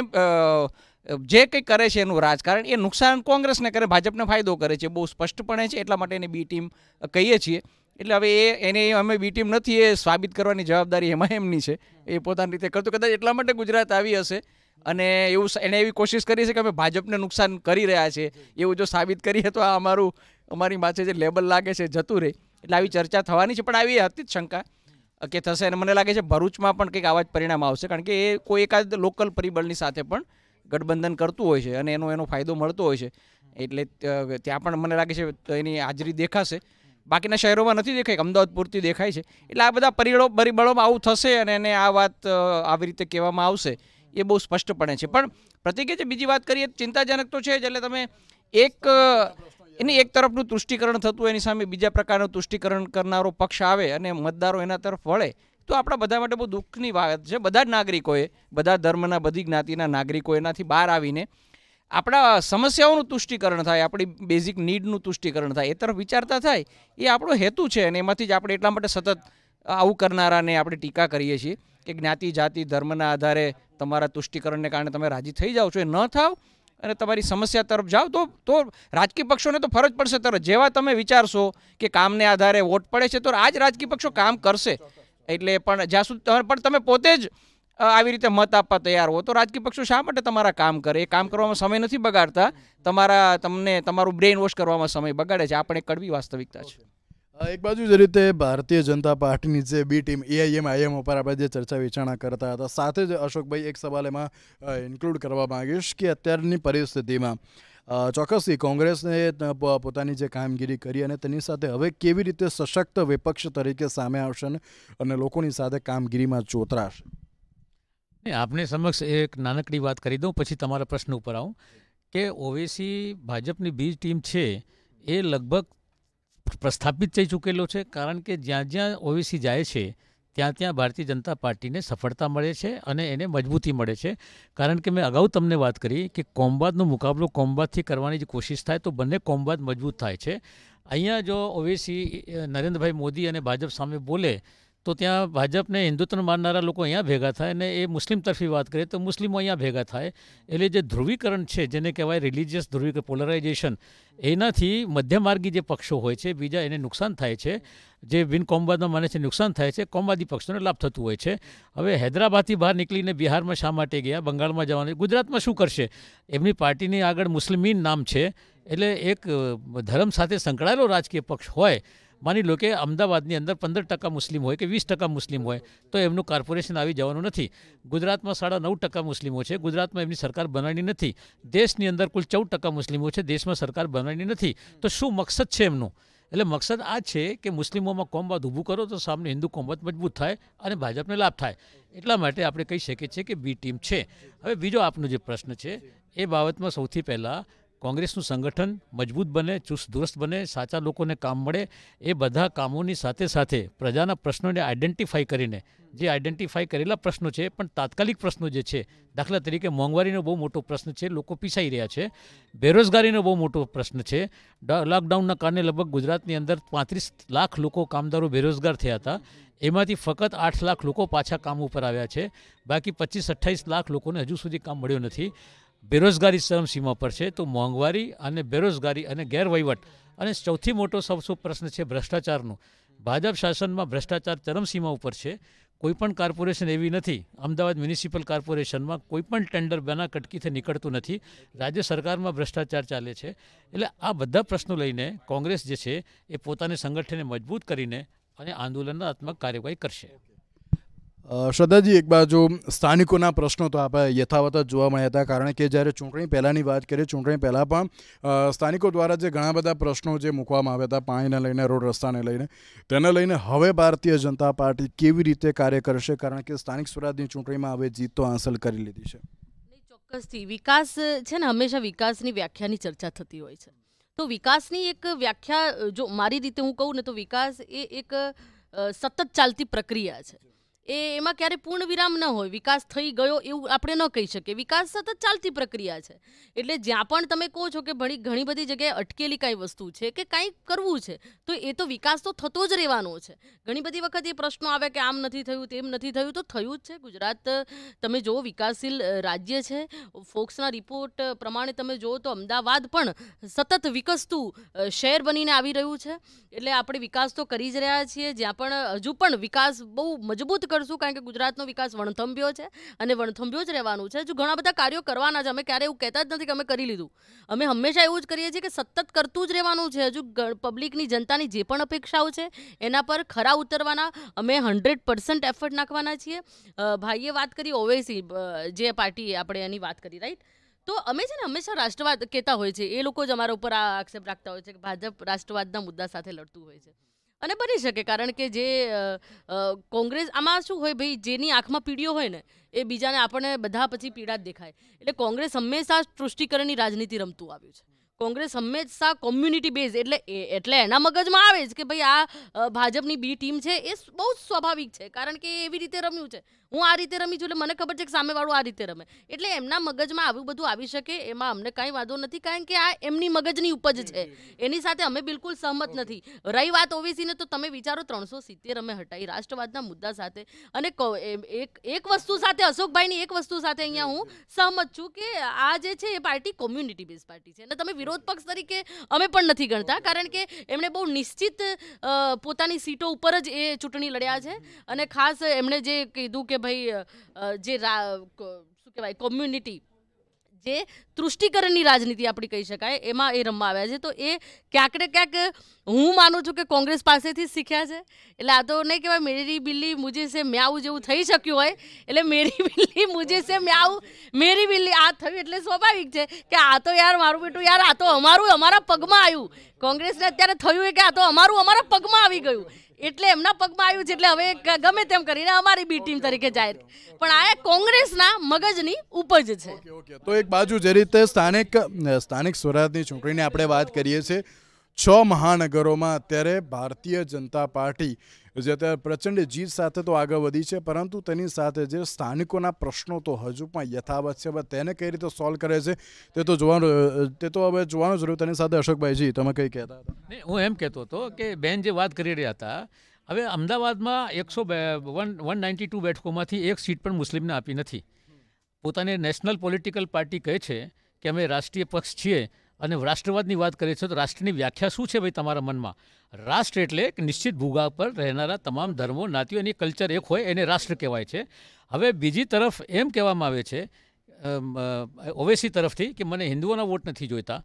જે કંઈ કરે છે એનું રાજકારણ એ નુકસાન કોંગ્રેસને કરે ભાજપને ફાયદો કરે છે બહુ સ્પષ્ટપણે છે એટલા માટે એને બી ટીમ કહીએ છીએ એટલે હવે એ એને અમે બી ટીમ નથી એ સાબિત કરવાની જવાબદારી એમાં એમની છે એ પોતાની રીતે કરતું કદાચ એટલા માટે ગુજરાત આવી હશે અને એવું એણે એવી કોશિશ કરી છે કે અમે ભાજપને નુકસાન કરી રહ્યા છે એવું જો સાબિત કરીએ તો આ અમારું અમારી પાસે જે લેબલ લાગે છે જતું રહે એટલે આવી ચર્ચા થવાની છે પણ આવી હતી જ શંકા કે થશે અને મને લાગે છે ભરૂચમાં પણ કંઈક આવા જ પરિણામ આવશે કારણ કે એ કોઈ એકાદ લોકલ પરિબળની સાથે પણ ગઠબંધન કરતું હોય છે અને એનો એનો ફાયદો મળતો હોય છે એટલે ત્યાં પણ મને લાગે છે એની હાજરી દેખાશે બાકીના શહેરોમાં નથી દેખાય અમદાવાદ પૂરતી દેખાય છે એટલે આ બધા પરિબળો પરિબળોમાં આવું થશે અને એને આ વાત આવી રીતે કહેવામાં આવશે એ બહુ સ્પષ્ટપણે છે પણ પ્રતિકે જે બીજી વાત કરીએ ચિંતાજનક તો છે જ એટલે તમે એક એની એક તરફનું તુષ્ટિકરણ થતું એની સામે બીજા પ્રકારનું તુષ્ટિકરણ કરનારો પક્ષ આવે અને મતદારો એના તરફ વળે તો આપણા બધા માટે બહુ દુઃખની વાત છે બધા જ નાગરિકોએ બધા ધર્મના બધી જ્ઞાતિના નાગરિકો એનાથી બહાર આવીને આપણા સમસ્યાઓનું તુષ્ટિકરણ થાય આપણી બેઝિક નીડનું તુષ્ટિકરણ થાય એ તરફ વિચારતા થાય એ આપણો હેતુ છે અને એમાંથી જ આપણે એટલા માટે સતત આવું કરનારાને આપણે ટીકા કરીએ છીએ કે જ્ઞાતિ જાતિ ધર્મના આધારે તમારા તુષ્ટિકરણને કારણે તમે રાજી થઈ જાઓ છો એ ન થાવ અને તમારી સમસ્યા તરફ જાઓ તો તો રાજકીય પક્ષોને તો ફરજ પડશે તરત જેવા તમે વિચારશો કે કામને આધારે વોટ પડે છે તો આ જ રાજકીય પક્ષો કામ કરશે એટલે પણ જ્યાં સુધી પણ તમે પોતે જ આવી રીતે મત આપવા તૈયાર હો તો રાજકીય પક્ષો શા માટે તમારા કામ કરે એ કામ કરવામાં સમય નથી બગાડતા તમારા તમને તમારું બ્રેઇન વોશ કરવામાં સમય બગાડે છે આપણે કડવી વાસ્તવિકતા છે એક બાજુ જે રીતે ભારતીય જનતા પાર્ટીની જે બી ટીમ એઆઈએમ આઈએમ ઉપર આપણે જે ચર્ચા વિચારણા કરતા હતા સાથે જ અશોકભાઈ એક સવાલ એમાં ઇન્ક્લુડ કરવા માગીશ કે અત્યારની પરિસ્થિતિમાં ચોક્કસથી કોંગ્રેસને પોતાની જે કામગીરી કરી અને તેની સાથે હવે કેવી રીતે સશક્ત વિપક્ષ તરીકે સામે આવશે અને લોકોની સાથે કામગીરીમાં ચોતરાશે આપને સમક્ષ એક નાનકડી વાત કરી દઉં પછી તમારા પ્રશ્ન ઉપર આવું કે ઓવેસી ભાજપની બીજ ટીમ છે એ લગભગ પ્રસ્થાપિત થઈ ચૂકેલો છે કારણ કે જ્યાં જ્યાં ઓવેસી જાય છે ત્યાં ત્યાં ભારતીય જનતા પાર્ટીને સફળતા મળે છે અને એને મજબૂતી મળે છે કારણ કે મેં અગાઉ તમને વાત કરી કે કોમબાદનો મુકાબલો કોમબાદથી કરવાની જે કોશિશ થાય તો બંને કોમબાદ મજબૂત થાય છે અહીંયા જો ઓવેસી નરેન્દ્રભાઈ મોદી અને ભાજપ સામે બોલે તો ત્યાં ભાજપને હિન્દુત્વ માનનારા લોકો અહીંયા ભેગા થાય અને એ મુસ્લિમ તરફી વાત કરીએ તો મુસ્લિમો અહીંયા ભેગા થાય એટલે જે ધ્રુવીકરણ છે જેને કહેવાય રિલિજિયસ ધ્રુવીકરણ પોલરાઇઝેશન એનાથી મધ્યમાર્ગી જે પક્ષો હોય છે બીજા એને નુકસાન થાય છે જે બિનકોમવાદમાં માને છે નુકસાન થાય છે કોમવાદી પક્ષોને લાભ થતું હોય છે હવે હૈદરાબાદથી બહાર નીકળીને બિહારમાં શા માટે ગયા બંગાળમાં જવાનું ગુજરાતમાં શું કરશે એમની પાર્ટીની આગળ મુસ્લિમીન નામ છે એટલે એક ધર્મ સાથે સંકળાયેલો રાજકીય પક્ષ હોય માની લો કે અમદાવાદની અંદર પંદર ટકા મુસ્લિમ હોય કે વીસ ટકા મુસ્લિમ હોય તો એમનું કોર્પોરેશન આવી જવાનું નથી ગુજરાતમાં સાડા નવ ટકા મુસ્લિમો છે ગુજરાતમાં એમની સરકાર બનાવવાની નથી દેશની અંદર કુલ ચૌદ ટકા મુસ્લિમો છે દેશમાં સરકાર બનાવવાની નથી તો શું મકસદ છે એમનું એટલે મકસદ આ છે કે મુસ્લિમોમાં કોમવાદ ઊભું કરો તો સામે હિન્દુ કોમવાદ મજબૂત થાય અને ભાજપને લાભ થાય એટલા માટે આપણે કહી શકીએ છીએ કે બી ટીમ છે હવે બીજો આપનો જે પ્રશ્ન છે એ બાબતમાં સૌથી પહેલાં કોંગ્રેસનું સંગઠન મજબૂત બને ચુસ્ત દુરસ્ત બને સાચા લોકોને કામ મળે એ બધા કામોની સાથે સાથે પ્રજાના પ્રશ્નોને આઈડેન્ટિફાઈ કરીને જે આઈડેન્ટિફાઈ કરેલા પ્રશ્નો છે પણ તાત્કાલિક પ્રશ્નો જે છે દાખલા તરીકે મોંઘવારીનો બહુ મોટો પ્રશ્ન છે લોકો પીસાઈ રહ્યા છે બેરોજગારીનો બહુ મોટો પ્રશ્ન છે લોકડાઉનના કારણે લગભગ ગુજરાતની અંદર પાંત્રીસ લાખ લોકો કામદારો બેરોજગાર થયા હતા એમાંથી ફક્ત આઠ લાખ લોકો પાછા કામ ઉપર આવ્યા છે બાકી પચીસ અઠ્ઠાવીસ લાખ લોકોને હજુ સુધી કામ મળ્યું નથી બેરોજગારી ચરમસીમા પર છે તો મોંઘવારી અને બેરોજગારી અને ગેરવહીવટ અને સૌથી મોટો સૌથી પ્રશ્ન છે ભ્રષ્ટાચારનો ભાજપ શાસનમાં ભ્રષ્ટાચાર ચરમસીમા ઉપર છે કોઈપણ કોર્પોરેશન એવી નથી અમદાવાદ મ્યુનિસિપલ કોર્પોરેશનમાં કોઈપણ ટેન્ડર બેના કટકીથી નીકળતું નથી રાજ્ય સરકારમાં ભ્રષ્ટાચાર ચાલે છે એટલે આ બધા પ્રશ્નો લઈને કોંગ્રેસ જે છે એ પોતાને સંગઠનને મજબૂત કરીને અને આંદોલનાત્મક કાર્યવાહી કરશે શ્રદ્ધાજી એક બાજુ સ્થાનિકોના પ્રશ્નો તો આપણે યથાવત જ જોવા મળ્યા હતા કારણ કે જ્યારે ચૂંટણી પહેલાંની વાત કરીએ ચૂંટણી પહેલાં પણ સ્થાનિકો દ્વારા જે ઘણા બધા પ્રશ્નો જે મૂકવામાં આવ્યા હતા પાણીને લઈને રોડ રસ્તાને લઈને તેને લઈને હવે ભારતીય જનતા પાર્ટી કેવી રીતે કાર્ય કરશે કારણ કે સ્થાનિક સ્વરાજની ચૂંટણીમાં હવે જીત તો હાંસલ કરી લીધી છે ચોક્કસથી વિકાસ છે ને હંમેશા વિકાસની વ્યાખ્યાની ચર્ચા થતી હોય છે તો વિકાસની એક વ્યાખ્યા જો મારી રીતે હું કહું ને તો વિકાસ એ એક સતત ચાલતી પ્રક્રિયા છે એ એમાં ક્યારે પૂર્ણ વિરામ ન હોય વિકાસ થઈ ગયો એવું આપણે ન કહી શકીએ વિકાસ સતત ચાલતી પ્રક્રિયા છે એટલે જ્યાં પણ તમે કહો છો કે ભણી ઘણી બધી જગ્યાએ અટકેલી કાંઈ વસ્તુ છે કે કાંઈ કરવું છે તો એ તો વિકાસ તો થતો જ રહેવાનો છે ઘણી બધી વખત એ પ્રશ્નો આવે કે આમ નથી થયું તેમ નથી થયું તો થયું જ છે ગુજરાત તમે જુઓ વિકાસશીલ રાજ્ય છે ફોક્સના રિપોર્ટ પ્રમાણે તમે જુઓ તો અમદાવાદ પણ સતત વિકસતું શહેર બનીને આવી રહ્યું છે એટલે આપણે વિકાસ તો કરી જ રહ્યા છીએ જ્યાં પણ હજુ પણ વિકાસ બહુ મજબૂત કરશું કારણ કે ગુજરાતનો વિકાસ વણથંભ્યો છે અને વણથંભ્યો જ રહેવાનું છે જો ઘણા બધા કાર્યો કરવાના છે અમે ક્યારે એવું કહેતા જ નથી કે અમે કરી લીધું અમે હંમેશા એવું જ કરીએ છીએ કે સતત કરતું જ રહેવાનું છે હજુ પબ્લિકની જનતાની જે પણ અપેક્ષાઓ છે એના પર ખરા ઉતરવાના અમે હંડ્રેડ પર્સન્ટ એફર્ટ નાખવાના છીએ ભાઈએ વાત કરી ઓવેસી જે પાર્ટી આપણે એની વાત કરી રાઈટ તો અમે છે ને હંમેશા રાષ્ટ્રવાદ કહેતા હોય છે એ લોકો જ અમારા ઉપર આ આક્ષેપ રાખતા હોય છે કે ભાજપ રાષ્ટ્રવાદના મુદ્દા સાથે લડતું હોય છે અને બની શકે કારણ કે જે કોંગ્રેસ આમાં શું હોય ભાઈ જેની આંખમાં પીડીઓ હોય ને એ બીજાને આપણને બધા પછી પીડા જ દેખાય એટલે કોંગ્રેસ હંમેશા તૃષ્ટિકરણની રાજનીતિ રમતું આવ્યું છે કોંગ્રેસ હંમેશા કોમ્યુનિટી બેઝ એટલે એટલે એના મગજમાં આવે જ કે ભાઈ આ ભાજપની બી ટીમ છે એ બહુ જ સ્વાભાવિક છે કારણ કે એવી રીતે રમ્યું છે હું આ રીતે રમી છું એટલે મને ખબર છે કે સામેવાળું આ રીતે રમે એટલે એમના મગજમાં આવું બધું આવી શકે એમાં અમને કાંઈ વાંધો નથી કારણ કે આ એમની મગજની ઉપજ છે એની સાથે અમે બિલકુલ સહમત નથી રહી વાત ઓવીસીને તો તમે વિચારો ત્રણસો સિત્તેર અમે હટાવી રાષ્ટ્રવાદના મુદ્દા સાથે અને એક એક વસ્તુ સાથે અશોકભાઈની એક વસ્તુ સાથે અહીંયા હું સહમત છું કે આ જે છે એ પાર્ટી કોમ્યુનિટી બેઝ પાર્ટી છે અને તમે વિરોધ પક્ષ તરીકે અમે પણ નથી ગણતા કારણ કે એમણે બહુ નિશ્ચિત પોતાની સીટો ઉપર જ એ ચૂંટણી લડ્યા છે અને ખાસ એમણે જે કીધું કે કે ભાઈ જે શું કહેવાય કોમ્યુનિટી જે તૃષ્ટિકરણની રાજનીતિ આપણી કહી શકાય એમાં એ રમવા આવ્યા છે તો એ ક્યાંક ને ક્યાંક હું માનું છું કે કોંગ્રેસ પાસેથી શીખ્યા છે એટલે આ તો નહીં કહેવાય મેરી બિલ્લી મુજે સે મ્યાઉ જેવું થઈ શક્યું હોય એટલે મેરી બિલ્લી મુજે સે મ્યાઉ મેરી બિલ્લી આ થયું એટલે સ્વાભાવિક છે કે આ તો યાર મારું બેટું યાર આ તો અમારું અમારા પગમાં આવ્યું કોંગ્રેસને અત્યારે થયું કે આ તો અમારું અમારા પગમાં આવી ગયું એટલે એમના પગમાં આવ્યું છે એટલે હવે ગમે તેમ કરીને અમારી બી ટીમ તરીકે જાહેર પણ આ કોંગ્રેસના મગજની ઉપજ છે તો એક બાજુ જે રીતે સ્થાનિક સ્થાનિક સ્વરાજની ચૂંટણીની આપણે વાત કરીએ છીએ છ મહાનગરોમાં અત્યારે ભારતીય જનતા પાર્ટી જે અત્યારે પ્રચંડ જીત સાથે તો આગળ વધી છે પરંતુ તેની સાથે જે સ્થાનિકોના પ્રશ્નો તો હજુ પણ યથાવત છે હવે તેને કઈ રીતે સોલ્વ કરે છે તે તો જોવાનું તે તો હવે જોવાનું જરૂર તેની સાથે અશોકભાઈજી તમે કંઈ કહેતા હતા હું એમ કહેતો હતો કે બેન જે વાત કરી રહ્યા હતા હવે અમદાવાદમાં એકસો બે વન વન નાઇન્ટી ટુ બેઠકોમાંથી એક સીટ પણ મુસ્લિમને આપી નથી પોતાની નેશનલ પોલિટિકલ પાર્ટી કહે છે કે અમે રાષ્ટ્રીય પક્ષ છીએ અને રાષ્ટ્રવાદની વાત કરીએ છો તો રાષ્ટ્રની વ્યાખ્યા શું છે ભાઈ તમારા મનમાં રાષ્ટ્ર એટલે એક નિશ્ચિત ભૂગા પર રહેનારા તમામ ધર્મો નાતીઓ એની કલ્ચર એક હોય એને રાષ્ટ્ર કહેવાય છે હવે બીજી તરફ એમ કહેવામાં આવે છે ઓવેસી તરફથી કે મને હિન્દુઓના વોટ નથી જોઈતા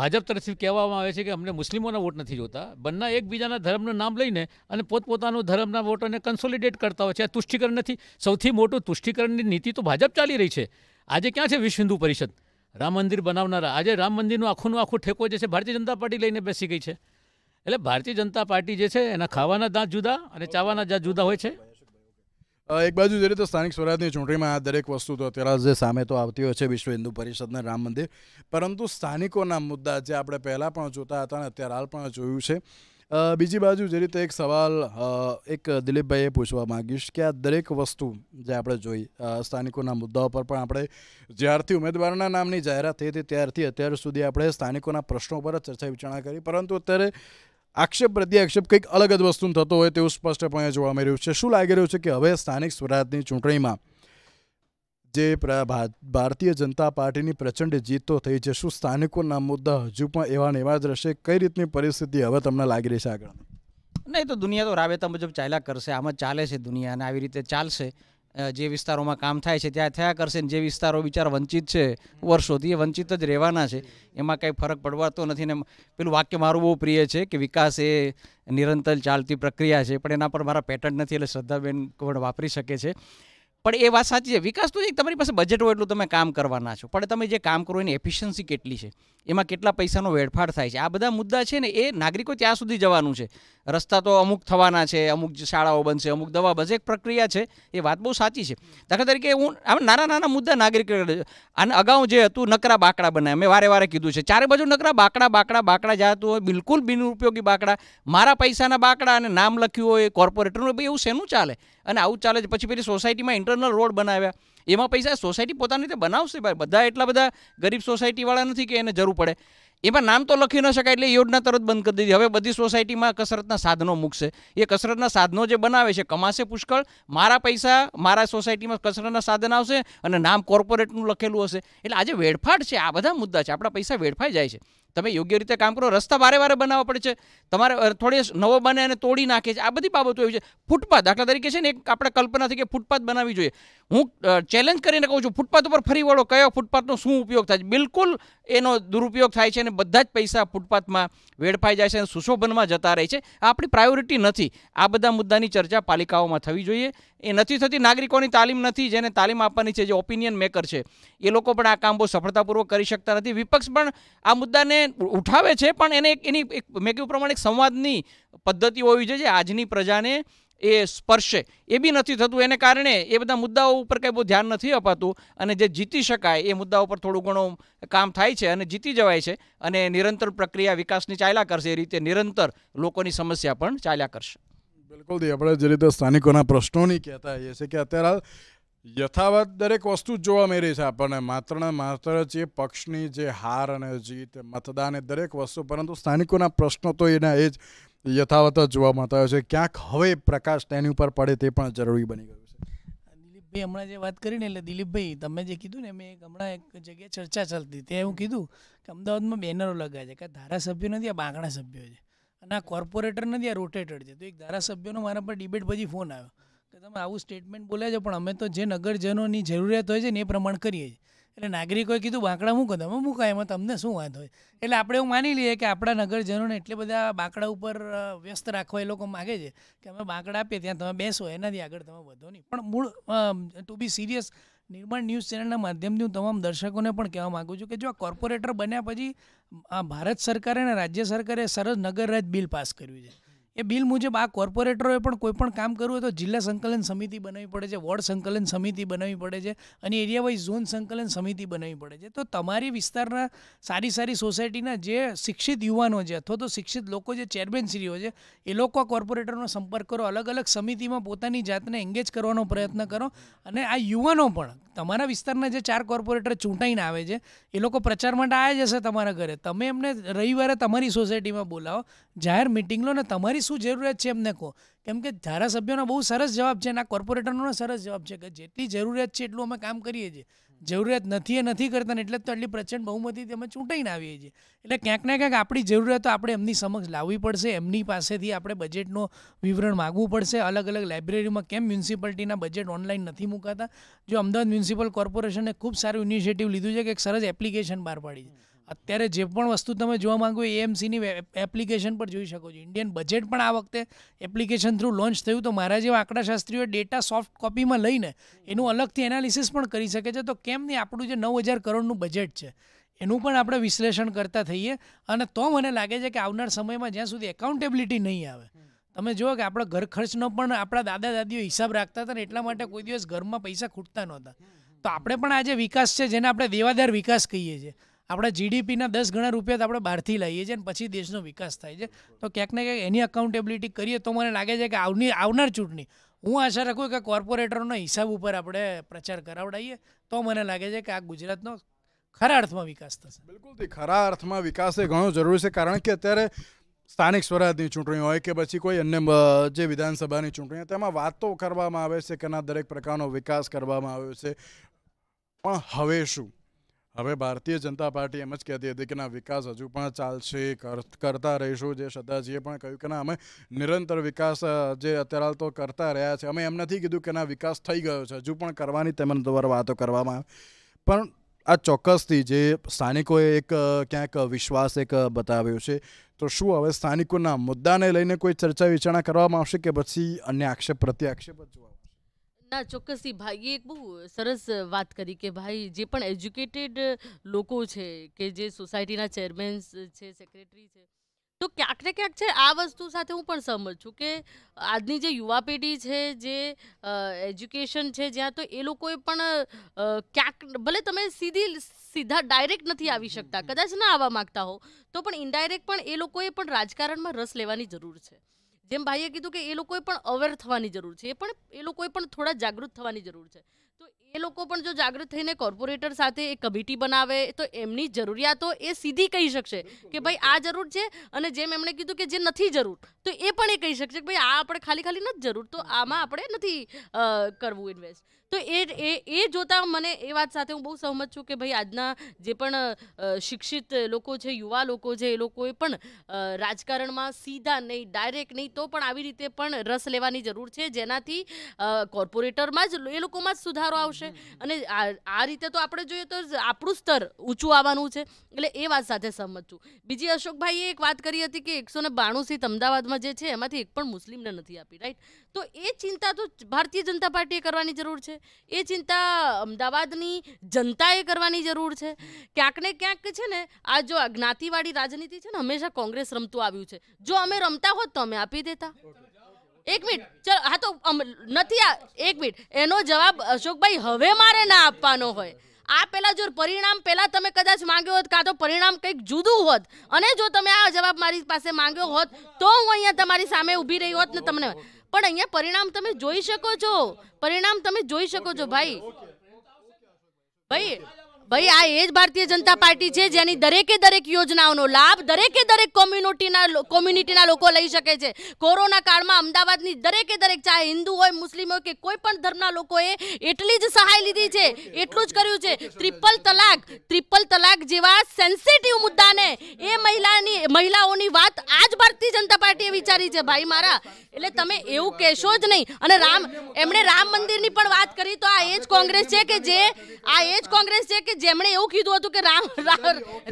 ભાજપ તરફથી કહેવામાં આવે છે કે અમને મુસ્લિમોના વોટ નથી જોતા બંને એકબીજાના ધર્મનું નામ લઈને અને પોતપોતાનું ધર્મના વોટોને કન્સોલિડેટ કરતા હોય છે આ તુષ્ટિકરણ નથી સૌથી મોટું તુષ્ટિકરણની નીતિ તો ભાજપ ચાલી રહી છે આજે ક્યાં છે વિશ્વ હિન્દુ પરિષદ રામ મંદિર બનાવનારા આજે રામ મંદિરનું આખુંનું આખું ઠેકો જે છે ભારતીય જનતા પાર્ટી લઈને બેસી ગઈ છે એટલે ભારતીય જનતા પાર્ટી જે છે એના ખાવાના દાંત જુદા અને ચાવાના દાંત જુદા હોય છે એક બાજુ જોઈએ તો સ્થાનિક સ્વરાજની ચૂંટણીમાં આ દરેક વસ્તુ તો અત્યારે જે સામે તો આવતી હોય છે વિશ્વ હિન્દુ પરિષદના રામ મંદિર પરંતુ સ્થાનિકોના મુદ્દા જે આપણે પહેલાં પણ જોતા હતા અને અત્યારે હાલ પણ જોયું છે બીજી બાજુ જે રીતે એક સવાલ એક દિલીપભાઈએ પૂછવા માગીશ કે આ દરેક વસ્તુ જે આપણે જોઈ સ્થાનિકોના મુદ્દાઓ પર પણ આપણે જ્યારથી ઉમેદવારના નામની જાહેરાત થઈ હતી ત્યારથી અત્યાર સુધી આપણે સ્થાનિકોના પ્રશ્નો પર જ ચર્ચા વિચારણા કરી પરંતુ અત્યારે આક્ષેપ પ્રત્યે આક્ષેપ કંઈક અલગ જ વસ્તુ થતો હોય તેવું સ્પષ્ટપણે જોવા મળી રહ્યું છે શું લાગી રહ્યું છે કે હવે સ્થાનિક સ્વરાજની ચૂંટણીમાં જે ભારતીય જનતા પાર્ટીની પ્રચંડ જીત તો થઈ છે શું સ્થાનિકોના મુદ્દા હજુ પણ એવા ને એવા જ રહેશે કઈ રીતની પરિસ્થિતિ હવે તમને લાગી રહી છે આગળ નહીં તો દુનિયા તો રાબેતા મુજબ ચાલ્યા કરશે આમ જ ચાલે છે દુનિયા અને આવી રીતે ચાલશે જે વિસ્તારોમાં કામ થાય છે ત્યાં થયા કરશે ને જે વિસ્તારો બિચાર વંચિત છે વર્ષોથી એ વંચિત જ રહેવાના છે એમાં કંઈ ફરક પડવાતો નથી ને પેલું વાક્ય મારું બહુ પ્રિય છે કે વિકાસ એ નિરંતર ચાલતી પ્રક્રિયા છે પણ એના પર મારા પેટન્ટ નથી એટલે શ્રદ્ધાબેન પણ વાપરી શકે છે પણ એ વાત સાચી છે વિકાસ તો છે તમારી પાસે બજેટ હોય એટલું તમે કામ કરવાના છો પણ તમે જે કામ કરો એની એફિશિયન્સી કેટલી છે એમાં કેટલા પૈસાનો વેડફાટ થાય છે આ બધા મુદ્દા છે ને એ નાગરિકો ત્યાં સુધી જવાનું છે રસ્તા તો અમુક થવાના છે અમુક શાળાઓ બનશે અમુક દવા બનશે એક પ્રક્રિયા છે એ વાત બહુ સાચી છે દાખલા તરીકે હું આમ નાના નાના મુદ્દા નાગરિક અને અગાઉ જે હતું નકરા બાકડા બનાવ્યા મેં વારે વારે કીધું છે ચારે બાજુ નકરા બાકડા બાકડા બાકડા જાતું હોય બિલકુલ બિનઉપયોગી બાકડા મારા પૈસાના બાકડા અને નામ લખ્યું હોય કોર્પોરેટરનું એવું શેનું ચાલે અને આવું ચાલે છે પછી પેલી સોસાયટીમાં ઇન્ટરનલ રોડ બનાવ્યા એમાં પૈસા સોસાયટી પોતાની રીતે બનાવશે ભાઈ બધા એટલા બધા ગરીબ સોસાયટીવાળા નથી કે એને જરૂર પડે એમાં નામ તો લખી ન શકાય એટલે યોજના તરત બંધ કરી દીધી હવે બધી સોસાયટીમાં કસરતના સાધનો મૂકશે એ કસરતના સાધનો જે બનાવે છે કમાશે પુષ્કળ મારા પૈસા મારા સોસાયટીમાં કસરતના સાધન આવશે અને નામ કોર્પોરેટનું લખેલું હશે એટલે આજે વેડફાટ છે આ બધા મુદ્દા છે આપણા પૈસા વેડફાઈ જાય છે તમે યોગ્ય રીતે કામ કરો રસ્તા વારે વારે બનાવવા પડે છે તમારે થોડી નવો બને અને તોડી નાખે છે આ બધી બાબતો એવી છે ફૂટપાથ દાખલા તરીકે છે ને એક આપણે કલ્પના થઈ કે ફૂટપાથ બનાવવી જોઈએ હું ચેલેન્જ કરીને કહું છું ફૂટપાથ ઉપર ફરી વળો કયો ફૂટપાથનો શું ઉપયોગ થાય છે બિલકુલ એનો દુરુપયોગ થાય છે અને બધા જ પૈસા ફૂટપાથમાં વેડફાઈ જાય છે અને સુશોભનમાં જતા રહે છે આ આપણી પ્રાયોરિટી નથી આ બધા મુદ્દાની ચર્ચા પાલિકાઓમાં થવી જોઈએ એ નથી થતી નાગરિકોની તાલીમ નથી જેને તાલીમ આપવાની છે જે ઓપિનિયન મેકર છે એ લોકો પણ આ કામ બહુ સફળતાપૂર્વક કરી શકતા નથી વિપક્ષ પણ આ મુદ્દાને ઉઠાવે છે પણ એને એક એની એક મેં કહ્યું પ્રમાણે એક સંવાદની પદ્ધતિ હોવી જોઈએ જે આજની પ્રજાને એ સ્પર્શે એ બી નથી થતું એને કારણે એ બધા મુદ્દાઓ ઉપર કંઈ બહુ ધ્યાન નથી અપાતું અને જે જીતી શકાય એ મુદ્દાઓ પર થોડું ઘણું કામ થાય છે અને જીતી જવાય છે અને નિરંતર પ્રક્રિયા વિકાસની ચાલ્યા કરશે એ રીતે નિરંતર લોકોની સમસ્યા પણ ચાલ્યા કરશે બિલકુલ આપણે જે રીતે સ્થાનિકોના પ્રશ્નોની કહેતા હોઈએ છીએ કે અત્યારે યથાવત દરેક વસ્તુ જ જોવા મળી છે આપણને માત્ર ને માત્ર જે પક્ષની જે હાર અને જીત મતદાન એ દરેક વસ્તુ પરંતુ સ્થાનિકોના પ્રશ્નો તો એના એ જ યથાવત જ જોવા મળતા હોય છે ક્યાંક હવે પ્રકાશ તેની ઉપર પડે તે પણ જરૂરી બની ગયું છે દિલીપભાઈ હમણાં જે વાત કરીને એટલે દિલીપભાઈ તમે જે કીધું ને મેં હમણાં એક જગ્યાએ ચર્ચા ચાલતી ત્યાં હું કીધું કે અમદાવાદમાં બેનરો લગાવ્યા છે કે ધારાસભ્યો નથી આ બાંગણા સભ્યો છે અને આ કોર્પોરેટર નથી આ રોટેટર છે તો એક ધારાસભ્યનો મારા પર ડિબેટ પછી ફોન આવ્યો કે તમે આવું સ્ટેટમેન્ટ બોલ્યા છો પણ અમે તો જે નગરજનોની જરૂરિયાત હોય છે ને એ પ્રમાણે કરીએ છીએ એટલે નાગરિકોએ કીધું બાંકડા મૂકો તમે મૂકાય એમાં તમને શું વાંધો હોય એટલે આપણે એવું માની લઈએ કે આપણા નગરજનોને એટલે બધા બાંકડા ઉપર વ્યસ્ત રાખવા એ લોકો માગે છે કે અમે બાંકડા આપીએ ત્યાં તમે બેસો એનાથી આગળ તમે વધો નહીં પણ મૂળ to be serious Nirman news ચેનલના માધ્યમથી હું તમામ દર્શકોને પણ કહેવા માગું છું કે જો આ કોર્પોરેટર બન્યા પછી આ ભારત સરકારે અને રાજ્ય સરકારે સરસ નગર નગરરાજ બિલ પાસ કર્યું છે એ બિલ મુજબ આ કોર્પોરેટરોએ પણ કોઈ પણ કામ કરવું હોય તો જિલ્લા સંકલન સમિતિ બનાવવી પડે છે વોર્ડ સંકલન સમિતિ બનાવવી પડે છે અને એરિયા વાઇઝ ઝોન સંકલન સમિતિ બનાવવી પડે છે તો તમારી વિસ્તારના સારી સારી સોસાયટીના જે શિક્ષિત યુવાનો છે અથવા તો શિક્ષિત લોકો જે ચેરમેનશ્રીઓ છે એ લોકો કોર્પોરેટરનો સંપર્ક કરો અલગ અલગ સમિતિમાં પોતાની જાતને એન્ગેજ કરવાનો પ્રયત્ન કરો અને આ યુવાનો પણ તમારા વિસ્તારના જે ચાર કોર્પોરેટર ચૂંટાઈને આવે છે એ લોકો પ્રચાર માટે આવ્યા જશે તમારા ઘરે તમે એમને રવિવારે તમારી સોસાયટીમાં બોલાવો જાહેર મિટિંગ લો ને તમારી શું જરૂરિયાત છે એમને કહો કેમ કે ધારાસભ્યોનો બહુ સરસ જવાબ છે અને આ કોર્પોરેટરનો સરસ જવાબ છે કે જેટલી જરૂરિયાત છે એટલું અમે કામ કરીએ છીએ જરૂરિયાત નથી એ નથી કરતા ને એટલે તો આટલી પ્રચંડ બહુમતી અમે ચૂંટાઈને આવીએ છીએ એટલે ક્યાંક ને ક્યાંક આપણી જરૂરિયાતો આપણે એમની સમક્ષ લાવવી પડશે એમની પાસેથી આપણે બજેટનું વિવરણ માગવું પડશે અલગ અલગ લાઇબ્રેરીમાં કેમ મ્યુનિસિપાલિટીના બજેટ ઓનલાઈન નથી મૂકાતા જો અમદાવાદ મ્યુનિસિપલ કોર્પોરેશને ખૂબ સારું ઇનિશિયેટિવ લીધું છે કે એક સરસ એપ્લિકેશન બહાર પાડી છે અત્યારે જે પણ વસ્તુ તમે જોવા માંગો એ એએમસીની એપ્લિકેશન પર જોઈ શકો છો ઇન્ડિયન બજેટ પણ આ વખતે એપ્લિકેશન થ્રુ લોન્ચ થયું તો મારા જેવા આંકડાશાસ્ત્રીઓ ડેટા સોફ્ટ કોપીમાં લઈને એનું અલગથી એનાલિસિસ પણ કરી શકે છે તો કેમ નહીં આપણું જે નવ હજાર કરોડનું બજેટ છે એનું પણ આપણે વિશ્લેષણ કરતા થઈએ અને તો મને લાગે છે કે આવનાર સમયમાં જ્યાં સુધી એકાઉન્ટેબિલિટી નહીં આવે તમે જુઓ કે આપણા ઘર ખર્ચનો પણ આપણા દાદા દાદીઓ હિસાબ રાખતા હતા ને એટલા માટે કોઈ દિવસ ઘરમાં પૈસા ખૂટતા નહોતા તો આપણે પણ આ જે વિકાસ છે જેને આપણે દેવાદાર વિકાસ કહીએ છીએ આપણા જીડીપીના દસ ગણા રૂપિયા તો આપણે બહારથી લાવીએ છીએ અને પછી દેશનો વિકાસ થાય છે તો ક્યાંક ને ક્યાંક એની અકાઉન્ટેબિલિટી કરીએ તો મને લાગે છે કે આવની આવનાર ચૂંટણી હું આશા રાખું કે કોર્પોરેટરોના હિસાબ ઉપર આપણે પ્રચાર કરાવડાવીએ તો મને લાગે છે કે આ ગુજરાતનો ખરા અર્થમાં વિકાસ થશે બિલકુલ ખરા અર્થમાં વિકાસ એ ઘણો જરૂરી છે કારણ કે અત્યારે સ્થાનિક સ્વરાજની ચૂંટણી હોય કે પછી કોઈ અન્ય જે વિધાનસભાની ચૂંટણી હોય તેમાં વાતો કરવામાં આવે છે કે દરેક પ્રકારનો વિકાસ કરવામાં આવ્યો છે પણ હવે શું હવે ભારતીય જનતા પાર્ટી એમ જ કહેતી હતી કે ના વિકાસ હજુ પણ ચાલશે કરતા રહીશું જે સદાજીએ પણ કહ્યું કે ના અમે નિરંતર વિકાસ જે અત્યારે તો કરતા રહ્યા છે અમે એમ નથી કીધું કે ના વિકાસ થઈ ગયો છે હજુ પણ કરવાની તેમના દ્વારા વાતો કરવામાં આવે પણ આ ચોક્કસથી જે સ્થાનિકોએ એક ક્યાંક વિશ્વાસ એક બતાવ્યો છે તો શું હવે સ્થાનિકોના મુદ્દાને લઈને કોઈ ચર્ચા વિચારણા કરવામાં આવશે કે પછી અન્ય આક્ષેપ પ્રત્યાક્ષેપ જ જોવા ના ચોક્કસથી ભાઈએ એક બહુ સરસ વાત કરી કે ભાઈ જે પણ એજ્યુકેટેડ લોકો છે કે જે સોસાયટીના ચેરમેન છે સેક્રેટરી છે તો ક્યાંક ને ક્યાંક છે આ વસ્તુ સાથે હું પણ સહમત છું કે આજની જે યુવા પેઢી છે જે એજ્યુકેશન છે જ્યાં તો એ લોકોએ પણ ક્યાંક ભલે તમે સીધી સીધા ડાયરેક્ટ નથી આવી શકતા કદાચ ના આવવા માગતા હો તો પણ ઇનડાયરેક્ટ પણ એ લોકોએ પણ રાજકારણમાં રસ લેવાની જરૂર છે જેમ ભાઈએ કીધું કે એ લોકોએ પણ અવેર થવાની જરૂર છે એ પણ એ લોકોએ પણ થોડા જાગૃત થવાની જરૂર છે તો એ લોકો પણ જો જાગૃત થઈને કોર્પોરેટર સાથે એક કમિટી બનાવે તો એમની જરૂરિયાતો એ સીધી કહી શકશે કે ભાઈ આ જરૂર છે અને જેમ એમણે કીધું કે જે નથી જરૂર તો એ પણ એ કહી શકશે કે ભાઈ આ આપણે ખાલી ખાલી નથી જરૂર તો આમાં આપણે નથી કરવું ઇન્વેસ્ટ તો એ એ એ જોતાં મને એ વાત સાથે હું બહુ સહમત છું કે ભાઈ આજના જે પણ શિક્ષિત લોકો છે યુવા લોકો છે એ લોકોએ પણ રાજકારણમાં સીધા નહીં ડાયરેક્ટ નહીં તો પણ આવી રીતે પણ રસ લેવાની જરૂર છે જેનાથી કોર્પોરેટરમાં જ એ લોકોમાં જ સુધારો આવશે અને આ રીતે તો આપણે જોઈએ તો આપણું સ્તર ઊંચું આવવાનું છે એટલે એ વાત સાથે સહમત છું બીજી અશોકભાઈએ એક વાત કરી હતી કે એકસો ને બાણું સીટ અમદાવાદમાં જે છે એમાંથી એક પણ મુસ્લિમને નથી આપી રાઈટ તો એ ચિંતા તો ભારતીય જનતા પાર્ટીએ કરવાની જરૂર છે એ ચિંતા અમદાવાદની જનતાએ કરવાની જરૂર છે ક્યાંક ને ક્યાંક છે ને આ જો જ્ઞાતિવાળી રાજનીતિ છે ને હંમેશા કોંગ્રેસ રમતું આવ્યું છે જો અમે રમતા હોત તો અમે આપી દેતા એક મિનિટ ચલો હા તો નથી આ એક મિનિટ એનો જવાબ અશોકભાઈ હવે મારે ના આપવાનો હોય આ પહેલાં જો પરિણામ પહેલાં તમે કદાચ માંગ્યો હોત કાં તો પરિણામ કંઈક જુદું હોત અને જો તમે આ જવાબ મારી પાસે માંગ્યો હોત તો હું અહીંયા તમારી સામે ઊભી રહી હોત ને તમને પણ અહીંયા પરિણામ તમે જોઈ શકો છો પરિણામ તમે જોઈ શકો છો ભાઈ ભાઈ ભાઈ આ એ જ ભારતીય જનતા પાર્ટી છે જેની દરેકે દરેક યોજનાઓનો લાભ દરેકે દરેક કોમ્યુનિટીના કોમ્યુનિટીના લોકો લઈ શકે છે કોરોના કાળમાં અમદાવાદની દરેકે દરેક ચાહે હિન્દુ હોય મુસ્લિમ હોય કે કોઈ પણ ધર્મના લોકોએ એટલી જ સહાય લીધી છે એટલું જ કર્યું છે ત્રિપલ તલાક ત્રિપલ તલાક જેવા સેન્સિટિવ મુદ્દાને એ મહિલાની મહિલાઓની વાત આજ ભારતીય જનતા પાર્ટીએ વિચારી છે ભાઈ મારા એટલે તમે એવું કહેશો જ નહીં અને રામ એમણે રામ મંદિરની પણ વાત કરી તો આ એ જ કોંગ્રેસ છે કે જે આ એ જ કોંગ્રેસ છે કે જેમણે એવું કીધું હતું કે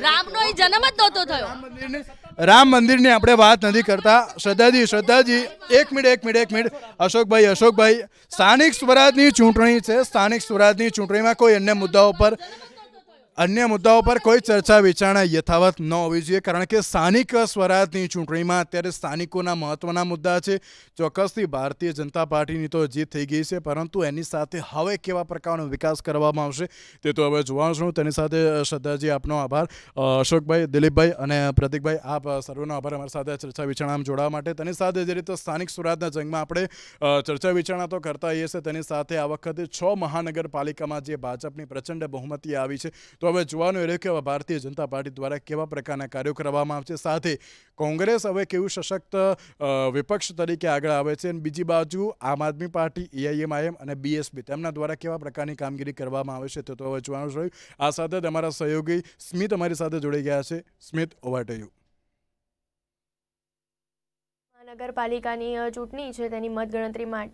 રામ *laughs* નો જન્મ જ નહોતો થયો રામ મંદિરની આપણે વાત નથી કરતા શ્રદ્ધાજી શ્રદ્ધાજી એક મિનિટ એક મિનિટ એક મિનિટ અશોકભાઈ અશોકભાઈ સ્થાનિક સ્વરાજની ચૂંટણી છે સ્થાનિક સ્વરાજની ચૂંટણીમાં કોઈ અન્ય મુદ્દાઓ પર અન્ય મુદ્દાઓ પર કોઈ ચર્ચા વિચારણા યથાવત ન હોવી જોઈએ કારણ કે સ્થાનિક સ્વરાજની ચૂંટણીમાં અત્યારે સ્થાનિકોના મહત્વના મુદ્દા છે ચોક્કસથી ભારતીય જનતા પાર્ટીની તો જીત થઈ ગઈ છે પરંતુ એની સાથે હવે કેવા પ્રકારનો વિકાસ કરવામાં આવશે તે તો હવે જોવાનું છું તેની સાથે શ્રદ્ધાજી આપનો આભાર અશોકભાઈ દિલીપભાઈ અને પ્રતિકભાઈ આપ સર્વનો આભાર અમારી સાથે ચર્ચા વિચારણામાં જોડાવા માટે તેની સાથે જે રીતે સ્થાનિક સ્વરાજના જંગમાં આપણે ચર્ચા વિચારણા તો કરતા હોઈએ છીએ તેની સાથે આ વખતે છ મહાનગરપાલિકામાં જે ભાજપની પ્રચંડ બહુમતી આવી છે તો તો હવે જોવાનું એ રહ્યું કે હવે ભારતીય જનતા પાર્ટી દ્વારા કેવા પ્રકારના કાર્યો કરવામાં આવશે સાથે કોંગ્રેસ હવે કેવું સશક્ત વિપક્ષ તરીકે આગળ આવે છે અને બીજી બાજુ આમ આદમી પાર્ટી એઆઈએમઆઈએમ અને બીએસપી તેમના દ્વારા કેવા પ્રકારની કામગીરી કરવામાં આવે છે તો હવે જોવાનું રહ્યું આ સાથે તમારા સહયોગી સ્મિત અમારી સાથે જોડાઈ ગયા છે સ્મિત ઓવર ટુ યુ નગરપાલિકાની ચૂંટણી છે તેની મતગણતરીમાં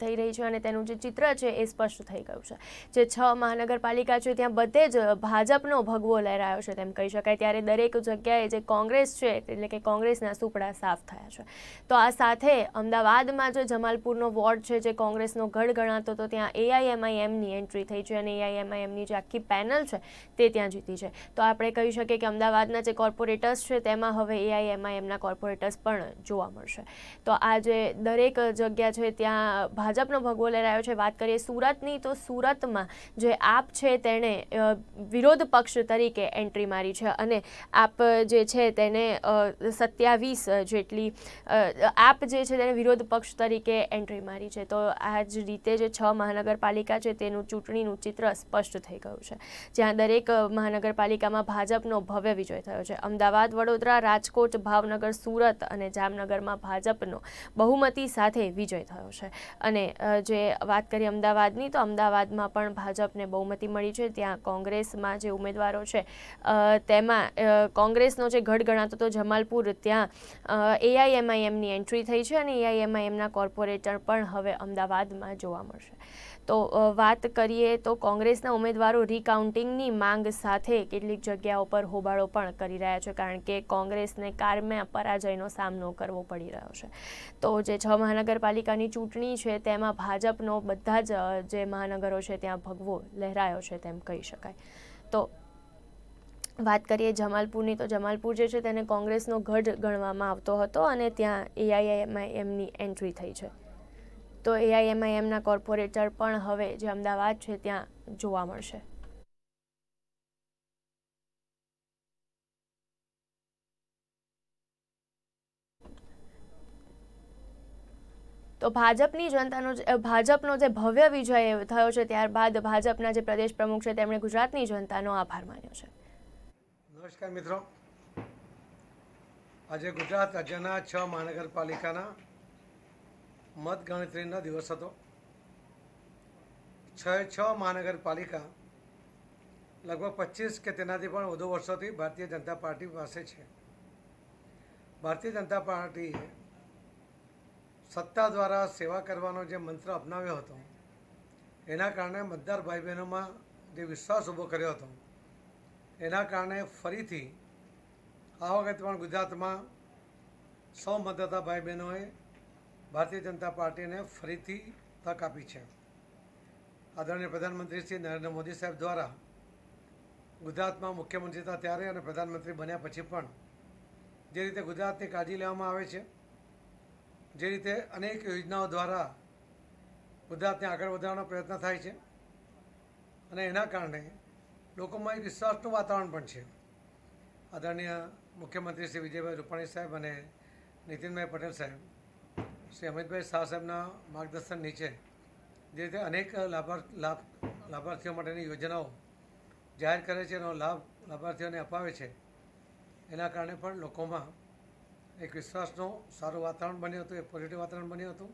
થઈ રહી છે અને તેનું જે ચિત્ર છે એ સ્પષ્ટ થઈ ગયું છે જે છ મહાનગરપાલિકા છે ત્યાં બધે જ ભાજપનો ભગવો લહેરાયો છે તેમ કહી શકાય ત્યારે દરેક જગ્યાએ જે કોંગ્રેસ છે એટલે કે કોંગ્રેસના સુપડા સાફ થયા છે તો આ સાથે અમદાવાદમાં જે જમાલપુરનો વોર્ડ છે જે કોંગ્રેસનો ગઢ ગણાતો હતો ત્યાં એઆઈએમઆઈએમની એન્ટ્રી થઈ છે અને એઆઈએમઆઈએમની જે આખી પેનલ છે તે ત્યાં જીતી છે તો આપણે કહી શકીએ કે અમદાવાદના જે કોર્પોરેટર્સ છે તેમાં હવે એઆઈએમઆઈએમના કોર્પોરેટર્સ પણ જોવા મળશે તો આજે દરેક જગ્યા છે ત્યાં ભાજપનો ભગવો લહેરાયો છે વાત કરીએ સુરતની તો સુરતમાં જે આપ છે તેણે વિરોધ પક્ષ તરીકે એન્ટ્રી મારી છે અને આપ જે છે તેને સત્યાવીસ જેટલી આપ જે છે તેને વિરોધ પક્ષ તરીકે એન્ટ્રી મારી છે તો આ જ રીતે જે છ મહાનગરપાલિકા છે તેનું ચૂંટણીનું ચિત્ર સ્પષ્ટ થઈ ગયું છે જ્યાં દરેક મહાનગરપાલિકામાં ભાજપનો ભવ્ય વિજય થયો છે અમદાવાદ વડોદરા રાજકોટ ભાવનગર સુરત અને જામનગરમાં ભાજપનો બહુમતી સાથે વિજય થયો છે અને જે વાત કરીએ અમદાવાદની તો અમદાવાદમાં પણ ભાજપને બહુમતી મળી છે ત્યાં કોંગ્રેસમાં જે ઉમેદવારો છે તેમાં કોંગ્રેસનો જે ગઢ ગણાતો હતો જમાલપુર ત્યાં એઆઈએમઆઈએમની એન્ટ્રી થઈ છે અને એઆઈએમઆઈએમના કોર્પોરેટર પણ હવે અમદાવાદમાં જોવા મળશે તો વાત કરીએ તો કોંગ્રેસના ઉમેદવારો રીકાઉન્ટિંગની માંગ સાથે કેટલીક જગ્યાઓ પર હોબાળો પણ કરી રહ્યા છે કારણ કે કોંગ્રેસને કારમાં પરાજયનો સામનો કરવો પડી રહ્યો છે તો જે છ મહાનગરપાલિકાની ચૂંટણી છે તેમાં ભાજપનો બધા જ જે મહાનગરો છે ત્યાં ભગવો લહેરાયો છે તેમ કહી શકાય તો વાત કરીએ જમાલપુરની તો જમાલપુર જે છે તેને કોંગ્રેસનો ગઢ ગણવામાં આવતો હતો અને ત્યાં એઆઈઆઈમાં એમની એન્ટ્રી થઈ છે તો એઆઈએમઆઈએમના કોર્પોરેટર પણ હવે જે અમદાવાદ છે ત્યાં જોવા મળશે તો ભાજપની જનતાનો ભાજપનો જે ભવ્ય વિજય થયો છે ત્યારબાદ ભાજપના જે પ્રદેશ પ્રમુખ છે તેમણે ગુજરાતની જનતાનો આભાર માન્યો છે નમસ્કાર મિત્રો આજે ગુજરાત રાજ્યના છ મહાનગરપાલિકાના મતગણતરીનો દિવસ હતો છ છ મહાનગરપાલિકા લગભગ પચીસ કે તેનાથી પણ વધુ વર્ષોથી ભારતીય જનતા પાર્ટી પાસે છે ભારતીય જનતા પાર્ટીએ સત્તા દ્વારા સેવા કરવાનો જે મંત્ર અપનાવ્યો હતો એના કારણે મતદાર ભાઈ બહેનોમાં જે વિશ્વાસ ઊભો કર્યો હતો એના કારણે ફરીથી આ વખત પણ ગુજરાતમાં સૌ મતદાતા ભાઈ બહેનોએ ભારતીય જનતા પાર્ટીને ફરીથી તક આપી છે આદરણીય પ્રધાનમંત્રી શ્રી નરેન્દ્ર મોદી સાહેબ દ્વારા ગુજરાતમાં મુખ્યમંત્રી હતા ત્યારે અને પ્રધાનમંત્રી બન્યા પછી પણ જે રીતે ગુજરાતની કાળજી લેવામાં આવે છે જે રીતે અનેક યોજનાઓ દ્વારા ગુજરાતને આગળ વધારવાનો પ્રયત્ન થાય છે અને એના કારણે લોકોમાં એક વિશ્વાસનું વાતાવરણ પણ છે આદરણીય મુખ્યમંત્રી શ્રી વિજયભાઈ રૂપાણી સાહેબ અને નીતિનભાઈ પટેલ સાહેબ શ્રી અમિતભાઈ શાહ સાહેબના માર્ગદર્શન નીચે જે રીતે અનેક લાભાર્થ લાભાર્થીઓ માટેની યોજનાઓ જાહેર કરે છે એનો લાભ લાભાર્થીઓને અપાવે છે એના કારણે પણ લોકોમાં એક વિશ્વાસનો સારું વાતાવરણ બન્યું હતું એ પોઝિટિવ વાતાવરણ બન્યું હતું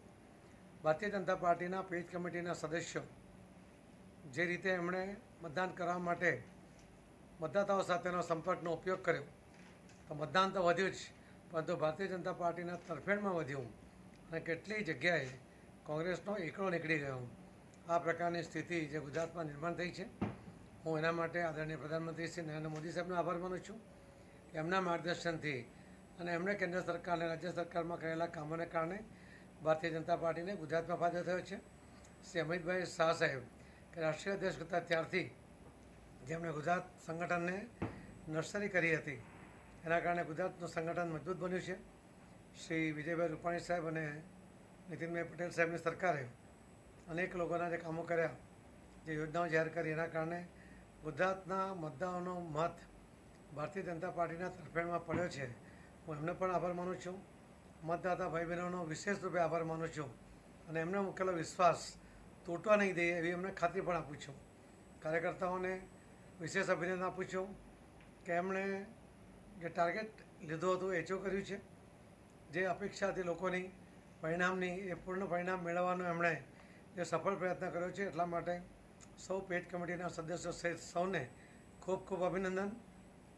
ભારતીય જનતા પાર્ટીના પેજ કમિટીના સદસ્યો જે રીતે એમણે મતદાન કરવા માટે મતદાતાઓ સાથેનો સંપર્કનો ઉપયોગ કર્યો તો મતદાન તો વધ્યું જ પરંતુ ભારતીય જનતા પાર્ટીના તરફેણમાં વધ્યું અને કેટલીય જગ્યાએ કોંગ્રેસનો એકડો નીકળી ગયો આ પ્રકારની સ્થિતિ જે ગુજરાતમાં નિર્માણ થઈ છે હું એના માટે આદરણીય પ્રધાનમંત્રી શ્રી નરેન્દ્ર મોદી સાહેબનો આભાર માનું છું કે એમના માર્ગદર્શનથી અને એમણે કેન્દ્ર સરકાર અને રાજ્ય સરકારમાં કરેલા કામોને કારણે ભારતીય જનતા પાર્ટીને ગુજરાતમાં ફાયદો થયો છે શ્રી અમિતભાઈ શાહ સાહેબ કે રાષ્ટ્રીય અધ્યક્ષ હતા ત્યારથી જેમણે ગુજરાત સંગઠનને નર્સરી કરી હતી એના કારણે ગુજરાતનું સંગઠન મજબૂત બન્યું છે શ્રી વિજયભાઈ રૂપાણી સાહેબ અને નીતિનભાઈ પટેલ સાહેબની સરકારે અનેક લોકોના જે કામો કર્યા જે યોજનાઓ જાહેર કરી એના કારણે ગુજરાતના મતદારોનો મત ભારતીય જનતા પાર્ટીના તરફેણમાં પડ્યો છે હું એમને પણ આભાર માનું છું મતદાતા ભાઈ બહેનોનો વિશેષ રૂપે આભાર માનું છું અને એમને મૂકેલો વિશ્વાસ તૂટવા નહીં દે એવી એમને ખાતરી પણ આપું છું કાર્યકર્તાઓને વિશેષ અભિનંદન આપું છું કે એમણે જે ટાર્ગેટ લીધું હતું એચો કર્યું છે જે અપેક્ષા હતી લોકોની પરિણામની એ પૂર્ણ પરિણામ મેળવવાનો એમણે જે સફળ પ્રયત્ન કર્યો છે એટલા માટે સૌ પેટ કમિટીના સદસ્યો સહિત સૌને ખૂબ ખૂબ અભિનંદન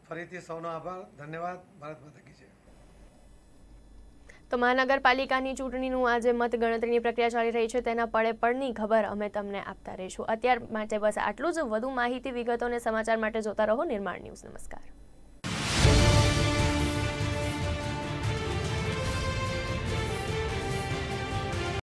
ફરીથી સૌનો આભાર ધન્યવાદ ભારત માતા કી જય તો મહાનગરપાલિકાની ચૂંટણીનું આજે મતગણતરીની પ્રક્રિયા ચાલી રહી છે તેના પડે પડની ખબર અમે તમને આપતા રહીશું અત્યાર માટે બસ આટલું જ વધુ માહિતી વિગતો અને સમાચાર માટે જોતા રહો નિર્માણ ન્યૂઝ નમસ્કાર